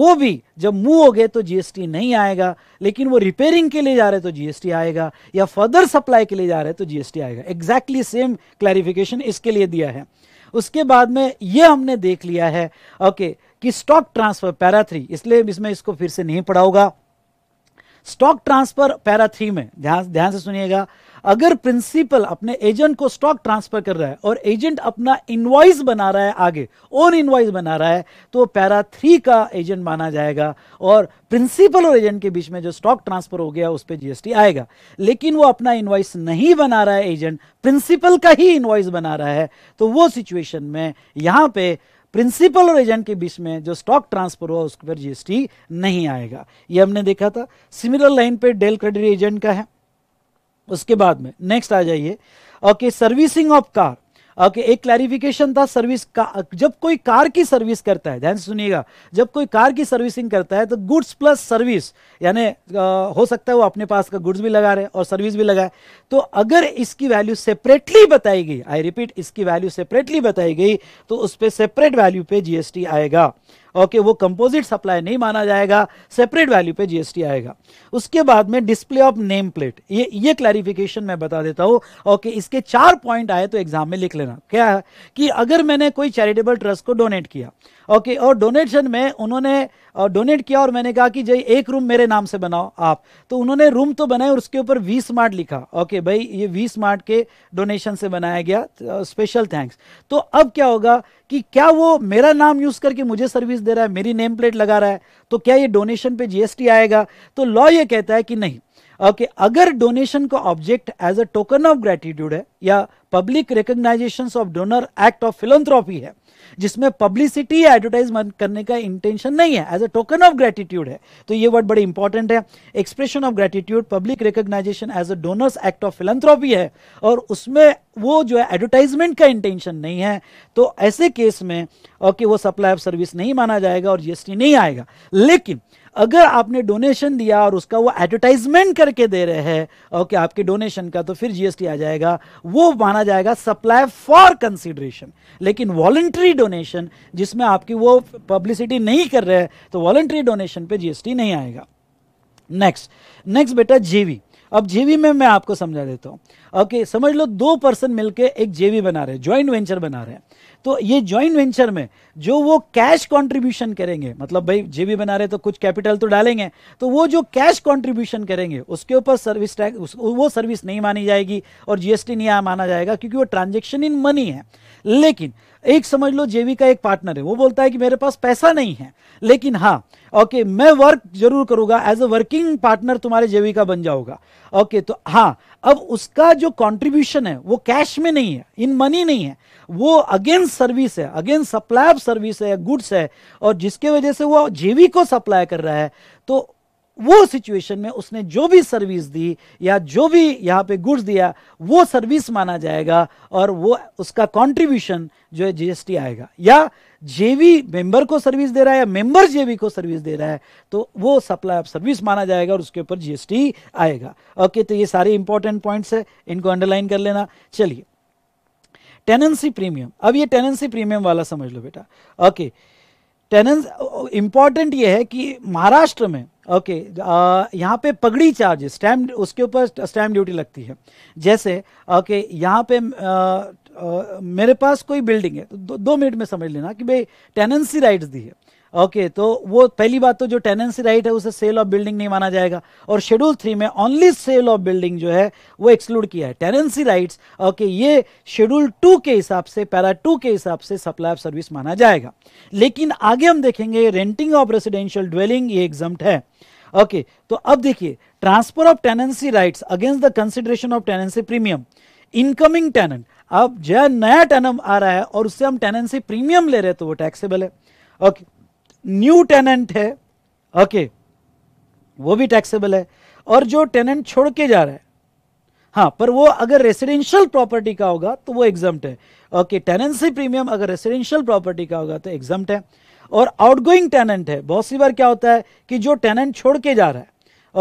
वो भी जब मूव हो गए तो जीएसटी नहीं आएगा लेकिन वो रिपेयरिंग के लिए जा रहे तो जीएसटी आएगा या फर्दर सप्लाई के लिए जा रहे तो जीएसटी आएगा एग्जैक्टली सेम क्लैरिफिकेशन इसके लिए दिया है उसके बाद में ये हमने देख लिया है ओके okay, कि स्टॉक ट्रांसफर पैरा थ्री इसलिए इसमें इसको फिर से नहीं पढ़ाऊंगा स्टॉक ट्रांसफर पैरा थ्री में ध्यान ध्यान से सुनिएगा अगर प्रिंसिपल अपने एजेंट को स्टॉक ट्रांसफर कर रहा है और एजेंट अपना इनवाइस बना रहा है आगे ओन इनवाइस बना रहा है तो पैरा थ्री का एजेंट माना जाएगा और प्रिंसिपल और एजेंट के बीच में जो स्टॉक ट्रांसफर हो गया उस पर जीएसटी आएगा लेकिन वो अपना इनवाइस नहीं बना रहा है एजेंट प्रिंसिपल का ही इनवाइस बना रहा है तो वो सिचुएशन में यहां पर प्रिंसिपल और एजेंट के बीच में जो स्टॉक ट्रांसफर हुआ उस पर जीएसटी नहीं आएगा ये हमने देखा था सिमिलर लाइन पे डेल क्रेडिट एजेंट का है उसके बाद में नेक्स्ट आ जाइए okay servicing of car okay एक क्लैरिफिकेशन था सर्विस का जब कोई कार की सर्विस करता है ध्यान सुनिएगा जब कोई कार की सर्विसिंग करता है तो गुड्स प्लस सर्विस यानी हो सकता है वो अपने पास का गुड्स भी लगा रहे और सर्विस भी लगाए तो अगर इसकी वैल्यू सेपरेटली बताई गई आई रिपीट इसकी वैल्यू सेपरेटली बताई गई तो उस पर सेपरेट वैल्यू पे जीएसटी आएगा ओके वो कंपोजिट सप्लाई नहीं माना जाएगा सेपरेट वैल्यू पे जीएसटी आएगा उसके बाद में डिस्प्ले ऑफ नेम प्लेट ये ये क्लैरिफिकेशन मैं बता देता हूँ ओके इसके चार पॉइंट आए तो एग्जाम में लिख लेना क्या है कि अगर मैंने कोई चैरिटेबल ट्रस्ट को डोनेट किया ओके और डोनेशन में उन्होंने डोनेट किया और मैंने कहा कि जय एक रूम मेरे नाम से बनाओ आप तो उन्होंने रूम तो बनाए और उसके ऊपर वी स्मार्ट लिखा ओके भाई ये वी स्मार्ट के डोनेशन से बनाया गया स्पेशल तो थैंक्स तो अब क्या होगा कि क्या वो मेरा नाम यूज़ करके मुझे सर्विस दे रहा है मेरी नेम प्लेट लगा रहा है तो क्या ये डोनेशन पे जीएसटी आएगा तो लॉ ये कहता है कि नहीं ओके okay, अगर डोनेशन का object as a token of gratitude है या public recognition of donor act of philanthropy है जिसमें पब्लिसिटी या एडवर्टाइज करने का इंटेंशन नहीं है as a token of gratitude है तो ये वर्ड बड़े इंपॉर्टेंट है expression of gratitude public recognition as a donor's act of philanthropy है और उसमें वो जो है एडवर्टाइजमेंट का इंटेंशन नहीं है तो ऐसे केस में ओके वो सप्लाई ऑफ सर्विस नहीं माना जाएगा और जीएसटी नहीं आएगा लेकिन अगर आपने डोनेशन दिया और उसका वो एडवर्टाइजमेंट करके दे रहे हैं ओके okay, आपके डोनेशन का तो फिर जीएसटी आ जाएगा वो माना जाएगा सप्लाई फॉर कंसिडरेशन लेकिन वॉलंट्री डोनेशन जिसमें आपकी वो पब्लिसिटी नहीं कर रहे हैं तो वॉलंट्री डोनेशन पे जीएसटी नहीं आएगा नेक्स्ट नेक्स्ट बेटा जेवी अब जेवी में मैं आपको समझा देता हूँ ओके okay, समझ लो दो पर्सन मिलके एक जेवी बना रहे ज्वाइंट वेंचर बना रहे हैं तो ये ज्वाइंट वेंचर में जो वो कैश कंट्रीब्यूशन करेंगे मतलब भाई जे भी बना रहे तो कुछ कैपिटल तो डालेंगे तो वो जो कैश कंट्रीब्यूशन करेंगे उसके ऊपर सर्विस टैक्स वो सर्विस नहीं मानी जाएगी और जीएसटी नहीं माना जाएगा क्योंकि वो ट्रांजेक्शन इन मनी है लेकिन एक समझ लो जेवी का एक पार्टनर है वो बोलता है कि मेरे पास पैसा नहीं है लेकिन हाँ ओके मैं वर्क जरूर करूंगा एज अ वर्किंग पार्टनर तुम्हारे जेवी का बन जाऊंगा ओके तो हाँ अब उसका जो कंट्रीब्यूशन है वो कैश में नहीं है इन मनी नहीं है वो अगेंस्ट सर्विस है अगेंस्ट सप्लाई ऑफ सर्विस है गुड्स है और जिसके वजह से वो जेवी को सप्लाई कर रहा है तो वो सिचुएशन में उसने जो भी सर्विस दी या जो भी यहाँ पे गुड्स दिया वो सर्विस माना जाएगा और वो उसका कंट्रीब्यूशन जो है जीएसटी आएगा या जेवी मेंबर को सर्विस दे रहा है या मेंबर जेवी को सर्विस दे रहा है तो वो सप्लाई ऑफ सर्विस माना जाएगा और उसके ऊपर जीएसटी आएगा ओके तो ये सारे इंपॉर्टेंट पॉइंट्स है इनको अंडरलाइन कर लेना चलिए टेनेंसी प्रीमियम अब ये टेनेंसी प्रीमियम वाला समझ लो बेटा ओके टेनेंस इंपॉर्टेंट ये है कि महाराष्ट्र में ओके okay, यहाँ पे पगड़ी चार्जेस स्टैम्प उसके ऊपर स्टैम्प ड्यूटी लगती है जैसे ओके okay, यहाँ पे मेरे पास कोई बिल्डिंग है तो दो, दो मिनट में समझ लेना कि भाई टेनेंसी राइट्स दी है ओके okay, तो वो पहली बात तो जो टेनेंसी राइट है उसे सेल ऑफ बिल्डिंग नहीं माना जाएगा और शेड्यूल थ्री में ओनली सेल ऑफ बिल्डिंग जो है वो एक्सक्लूड किया है टेनेंसी राइट्स ओके ये शेड्यूल टू के हिसाब से पैरा टू के हिसाब से सप्लाई ऑफ सर्विस माना जाएगा लेकिन आगे हम देखेंगे रेंटिंग ऑफ रेसिडेंशियल ड्वेलिंग ये एग्जाम है ओके okay, तो अब देखिए transfer of tenancy rights against the consideration of tenancy premium incoming tenant अब जो नया टेनम आ रहा है और उससे हम टेनेंसी प्रीमियम ले रहे तो वो टैक्सेबल है ओके न्यू टेनेंट है ओके वो भी टैक्सेबल है और जो टेनेंट छोड़ के जा रहा है हाँ पर वो अगर रेसिडेंशियल प्रॉपर्टी का होगा तो वो एग्जम्ट है ओके टेनेंसी प्रीमियम अगर रेसिडेंशियल प्रॉपर्टी का होगा तो एग्जाम है और आउटगोइंग टेनेंट है बहुत सी बार क्या होता है कि जो टेनेंट छोड़ के जा रहा है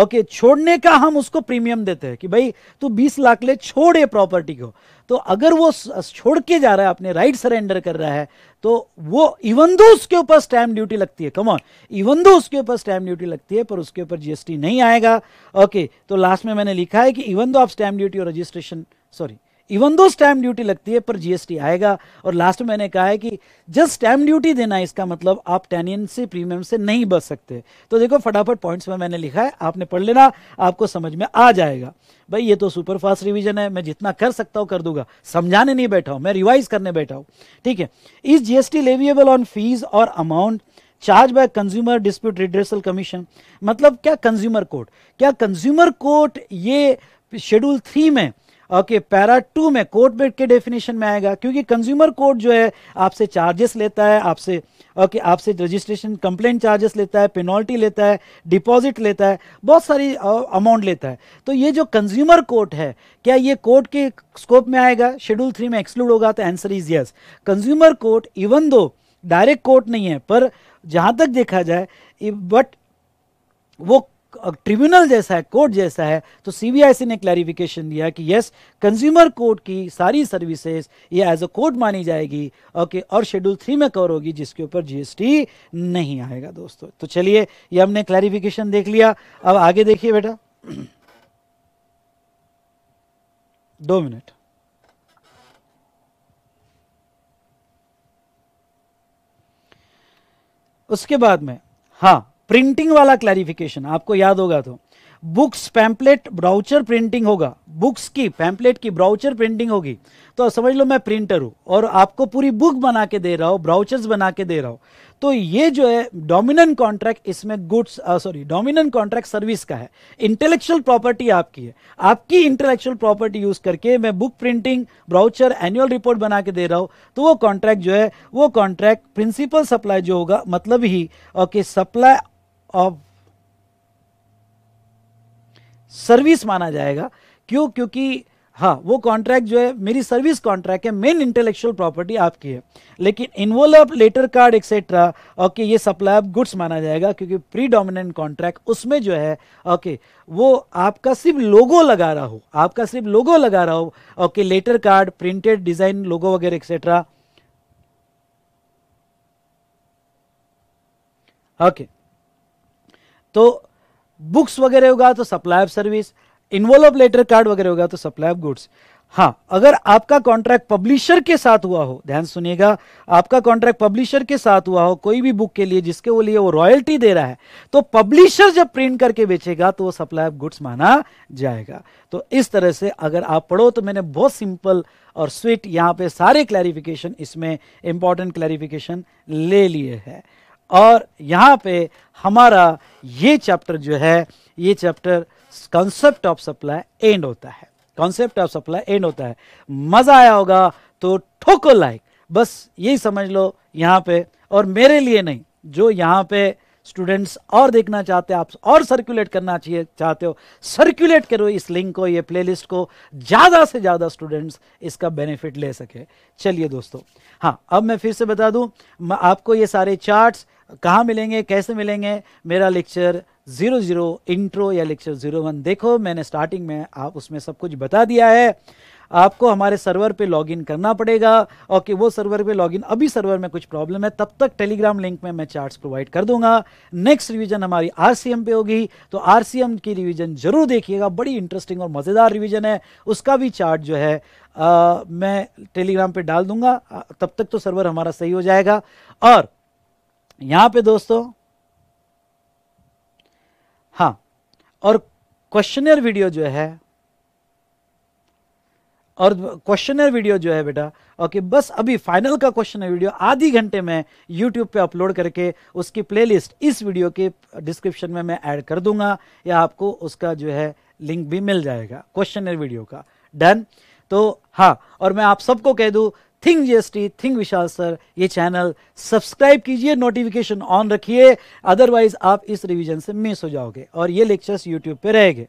ओके छोड़ने का हम उसको प्रीमियम देते हैं कि भाई तू 20 लाख ले छोड़े प्रॉपर्टी को तो अगर वो छोड़ के जा रहा है अपने राइट सरेंडर कर रहा है तो वो इवन दो उसके ऊपर स्टैम्प ड्यूटी लगती है कमॉन इवन दो उसके ऊपर स्टैम्प ड्यूटी लगती है पर उसके ऊपर जीएसटी नहीं आएगा ओके तो लास्ट में मैंने लिखा है कि इवन दो आप स्टैम्प ड्यूटी और registration sorry even though stamp duty लगती है पर जीएसटी आएगा और लास्ट में मैंने कहा है कि जस्ट स्टैम्प ड्यूटी देना इसका मतलब आप टेनियन से प्रीमियम से नहीं बच सकते तो देखो फटाफट पॉइंट्स में मैंने लिखा है आपने पढ़ लेना आपको समझ में आ जाएगा भाई ये तो सुपर फास्ट रिविजन है मैं जितना कर सकता हूँ कर दूंगा समझाने नहीं बैठा हूँ मैं रिवाइज करने बैठा हूँ ठीक है इस जीएसटी लेविएबल ऑन फीस और amount charge by consumer dispute redressal commission मतलब क्या कंज्यूमर कोर्ट क्या कंज्यूमर कोर्ट ये शेड्यूल थ्री में ओके पैरा टू में कोर्ट बेट के डेफिनेशन में आएगा क्योंकि कंज्यूमर कोर्ट जो है आपसे चार्जेस लेता है आपसे ओके आपसे रजिस्ट्रेशन कंप्लेंट चार्जेस लेता है पेनल्टी लेता है डिपॉजिट लेता है बहुत सारी अमाउंट लेता है तो ये जो कंज्यूमर कोर्ट है क्या ये कोर्ट के स्कोप में आएगा शेड्यूल थ्री में एक्सक्लूड होगा तो answer is yes consumer court even though direct court नहीं है पर जहां तक देखा जाए बट वो ट्रिब्यूनल जैसा है कोर्ट जैसा है तो सीबीआईसी ने क्लैरिफिकेशन दिया कि यस कंज्यूमर कोर्ट की सारी सर्विसेज ये एज अ कोर्ट मानी जाएगी ओके और शेड्यूल थ्री में कवर होगी जिसके ऊपर जीएसटी नहीं आएगा दोस्तों तो चलिए ये हमने क्लैरिफिकेशन देख लिया अब आगे देखिए बेटा दो मिनट उसके बाद में हाँ प्रिंटिंग वाला क्लैरिफिकेशन आपको याद होगा तो बुक्स पैम्पलेट ब्राउचर प्रिंटिंग होगा बुक्स की पैम्पलेट की ब्राउचर प्रिंटिंग होगी तो समझ लो मैं प्रिंटर हूँ और आपको पूरी बुक बना के दे रहा हूँ ब्राउचर्स बना के दे रहा हूं तो ये जो है डोमिनेंट कॉन्ट्रैक्ट इसमें goods sorry dominant contract service का है इंटेलेक्चुअल प्रॉपर्टी आपकी है आपकी इंटेलेक्चुअल प्रॉपर्टी यूज करके मैं book printing brochure annual report बना के दे रहा हूं तो वो कॉन्ट्रैक्ट जो है वो कॉन्ट्रैक्ट प्रिंसिपल सप्लाई जो होगा मतलब ही ओके सप्लाई ऑफ सर्विस माना जाएगा क्यों क्योंकि हाँ वो कॉन्ट्रैक्ट जो है मेरी सर्विस कॉन्ट्रैक्ट है मेन इंटेलेक्चुअल प्रॉपर्टी आपकी है लेकिन involve letter card etcetera okay ये सप्लाई ऑफ गुड्स माना जाएगा क्योंकि प्री डोमिनेंट कॉन्ट्रैक्ट उसमें जो है ओके वो आपका सिर्फ लोगो लगा रहा हो आपका सिर्फ लोगो लगा रहा हो okay letter card printed design logo वगैरह एक्सेट्रा ओके तो बुक्स वगैरह होगा तो supply of service involve letter card वगैरह होगा तो सप्लाई ऑफ गुड्स हाँ अगर आपका कॉन्ट्रैक्ट पब्लिशर के साथ हुआ हो ध्यान सुनिएगा आपका कॉन्ट्रैक्ट पब्लिशर के साथ हुआ हो कोई भी बुक के लिए जिसके वो लिए वो रॉयल्टी दे रहा है तो पब्लिशर जब प्रिंट करके बेचेगा तो वो सप्लाई ऑफ गुड्स माना जाएगा तो इस तरह से अगर आप पढ़ो तो मैंने बहुत सिंपल और स्वीट यहाँ पे सारे क्लैरिफिकेशन इसमें इंपॉर्टेंट क्लैरिफिकेशन ले लिए है और यहाँ पे हमारा ये चैप्टर जो है ये chapter concept of supply and होता है कॉन्सेप्ट ऑफ सप्लाई एंड होता है मज़ा आया होगा तो ठोको लाइक बस यही समझ लो यहाँ पे और मेरे लिए नहीं जो यहाँ पे स्टूडेंट्स और देखना चाहते हैं आप और सर्कुलेट करना चाहिए चाहते हो सर्कुलेट करो इस लिंक को ये प्लेलिस्ट को ज़्यादा से ज़्यादा स्टूडेंट्स इसका बेनिफिट ले सके चलिए दोस्तों हाँ अब मैं फिर से बता दूँ आपको ये सारे चार्ट्स कहाँ मिलेंगे कैसे मिलेंगे मेरा लेक्चर जीरो जीरो इंट्रो या लेक्चर जीरो वन देखो मैंने स्टार्टिंग में आप उसमें सब कुछ बता दिया है आपको हमारे सर्वर पे लॉगिन करना पड़ेगा और कि वो सर्वर पे लॉगिन अभी सर्वर में कुछ प्रॉब्लम है तब तक टेलीग्राम लिंक में मैं चार्ट्स प्रोवाइड कर दूंगा नेक्स्ट रिवीजन हमारी आरसीएम पे होगी तो आरसीएम की रिवीजन जरूर देखिएगा बड़ी इंटरेस्टिंग और मज़ेदार रिवीजन है उसका भी चार्ट जो है आ, मैं टेलीग्राम पे डाल दूंगा तब तक तो सर्वर हमारा सही हो जाएगा और यहाँ पर दोस्तों हाँ और क्वेश्चनर वीडियो जो है और क्वेश्चन वीडियो जो है बेटा ओके बस अभी फाइनल का क्वेश्चन वीडियो आधी घंटे में यूट्यूब पे अपलोड करके उसकी प्लेलिस्ट इस वीडियो के डिस्क्रिप्शन में मैं ऐड कर दूंगा या आपको उसका जो है लिंक भी मिल जाएगा क्वेश्चन वीडियो का डन तो हाँ और मैं आप सबको कह दूँ think GST think Vishal sir ये चैनल सब्सक्राइब कीजिए नोटिफिकेशन ऑन रखिए अदरवाइज आप इस रिवीजन से मिस हो जाओगे और ये लेक्चर्स यूट्यूब पे रहेंगे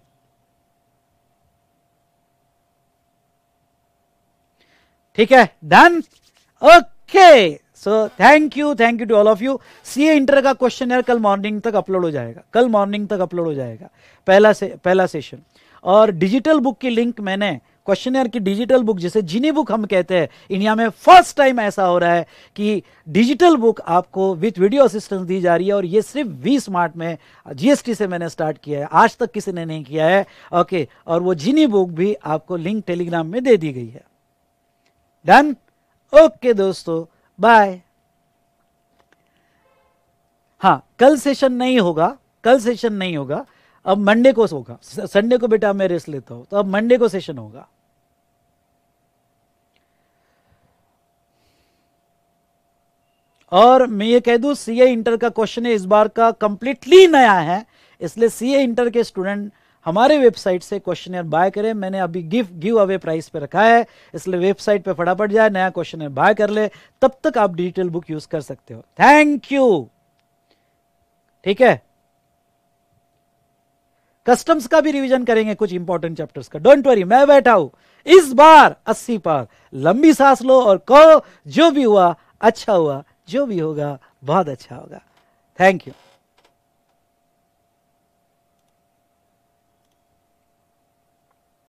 ठीक है done okay so thank you thank you to all of you C inter का क्वेश्चन यार कल मॉर्निंग तक अपलोड हो जाएगा कल मॉर्निंग तक अपलोड हो जाएगा पहला से पहला सेशन और डिजिटल बुक की लिंक मैंने क्वेश्चन की डिजिटल बुक जैसे जीनी बुक हम कहते हैं इंडिया में फर्स्ट टाइम ऐसा हो रहा है कि डिजिटल बुक आपको विथ वीडियो असिस्टेंस दी जा रही है और ये सिर्फ वी स्मार्ट में जीएसटी से मैंने स्टार्ट किया है आज तक किसी ने नहीं किया है ओके और वो जीनी बुक भी आपको लिंक टेलीग्राम में दे दी गई है डन ओके दोस्तों बाय हाँ कल सेशन नहीं होगा कल सेशन नहीं होगा अब मंडे को होगा संडे को बेटा मैं रेस्ट लेता हूं तो अब मंडे को सेशन होगा और मैं ये कह दू सीए इंटर का क्वेश्चन इस बार का कंप्लीटली नया है इसलिए सीए इंटर के स्टूडेंट हमारे वेबसाइट से क्वेश्चन बाय करें मैंने अभी गिव गिव अवे प्राइस पे रखा है इसलिए वेबसाइट पे फटाफट जाए नया क्वेश्चन बाय कर ले तब तक आप डिजिटल बुक यूज कर सकते हो थैंक यू ठीक है कस्टम्स का भी रिवीजन करेंगे कुछ इंपॉर्टेंट चैप्टर्स का डोंट वरी मैं बैठा हूं इस बार अस्सी पार लंबी सांस लो और कहो जो भी हुआ अच्छा हुआ जो भी होगा बहुत अच्छा होगा थैंक यू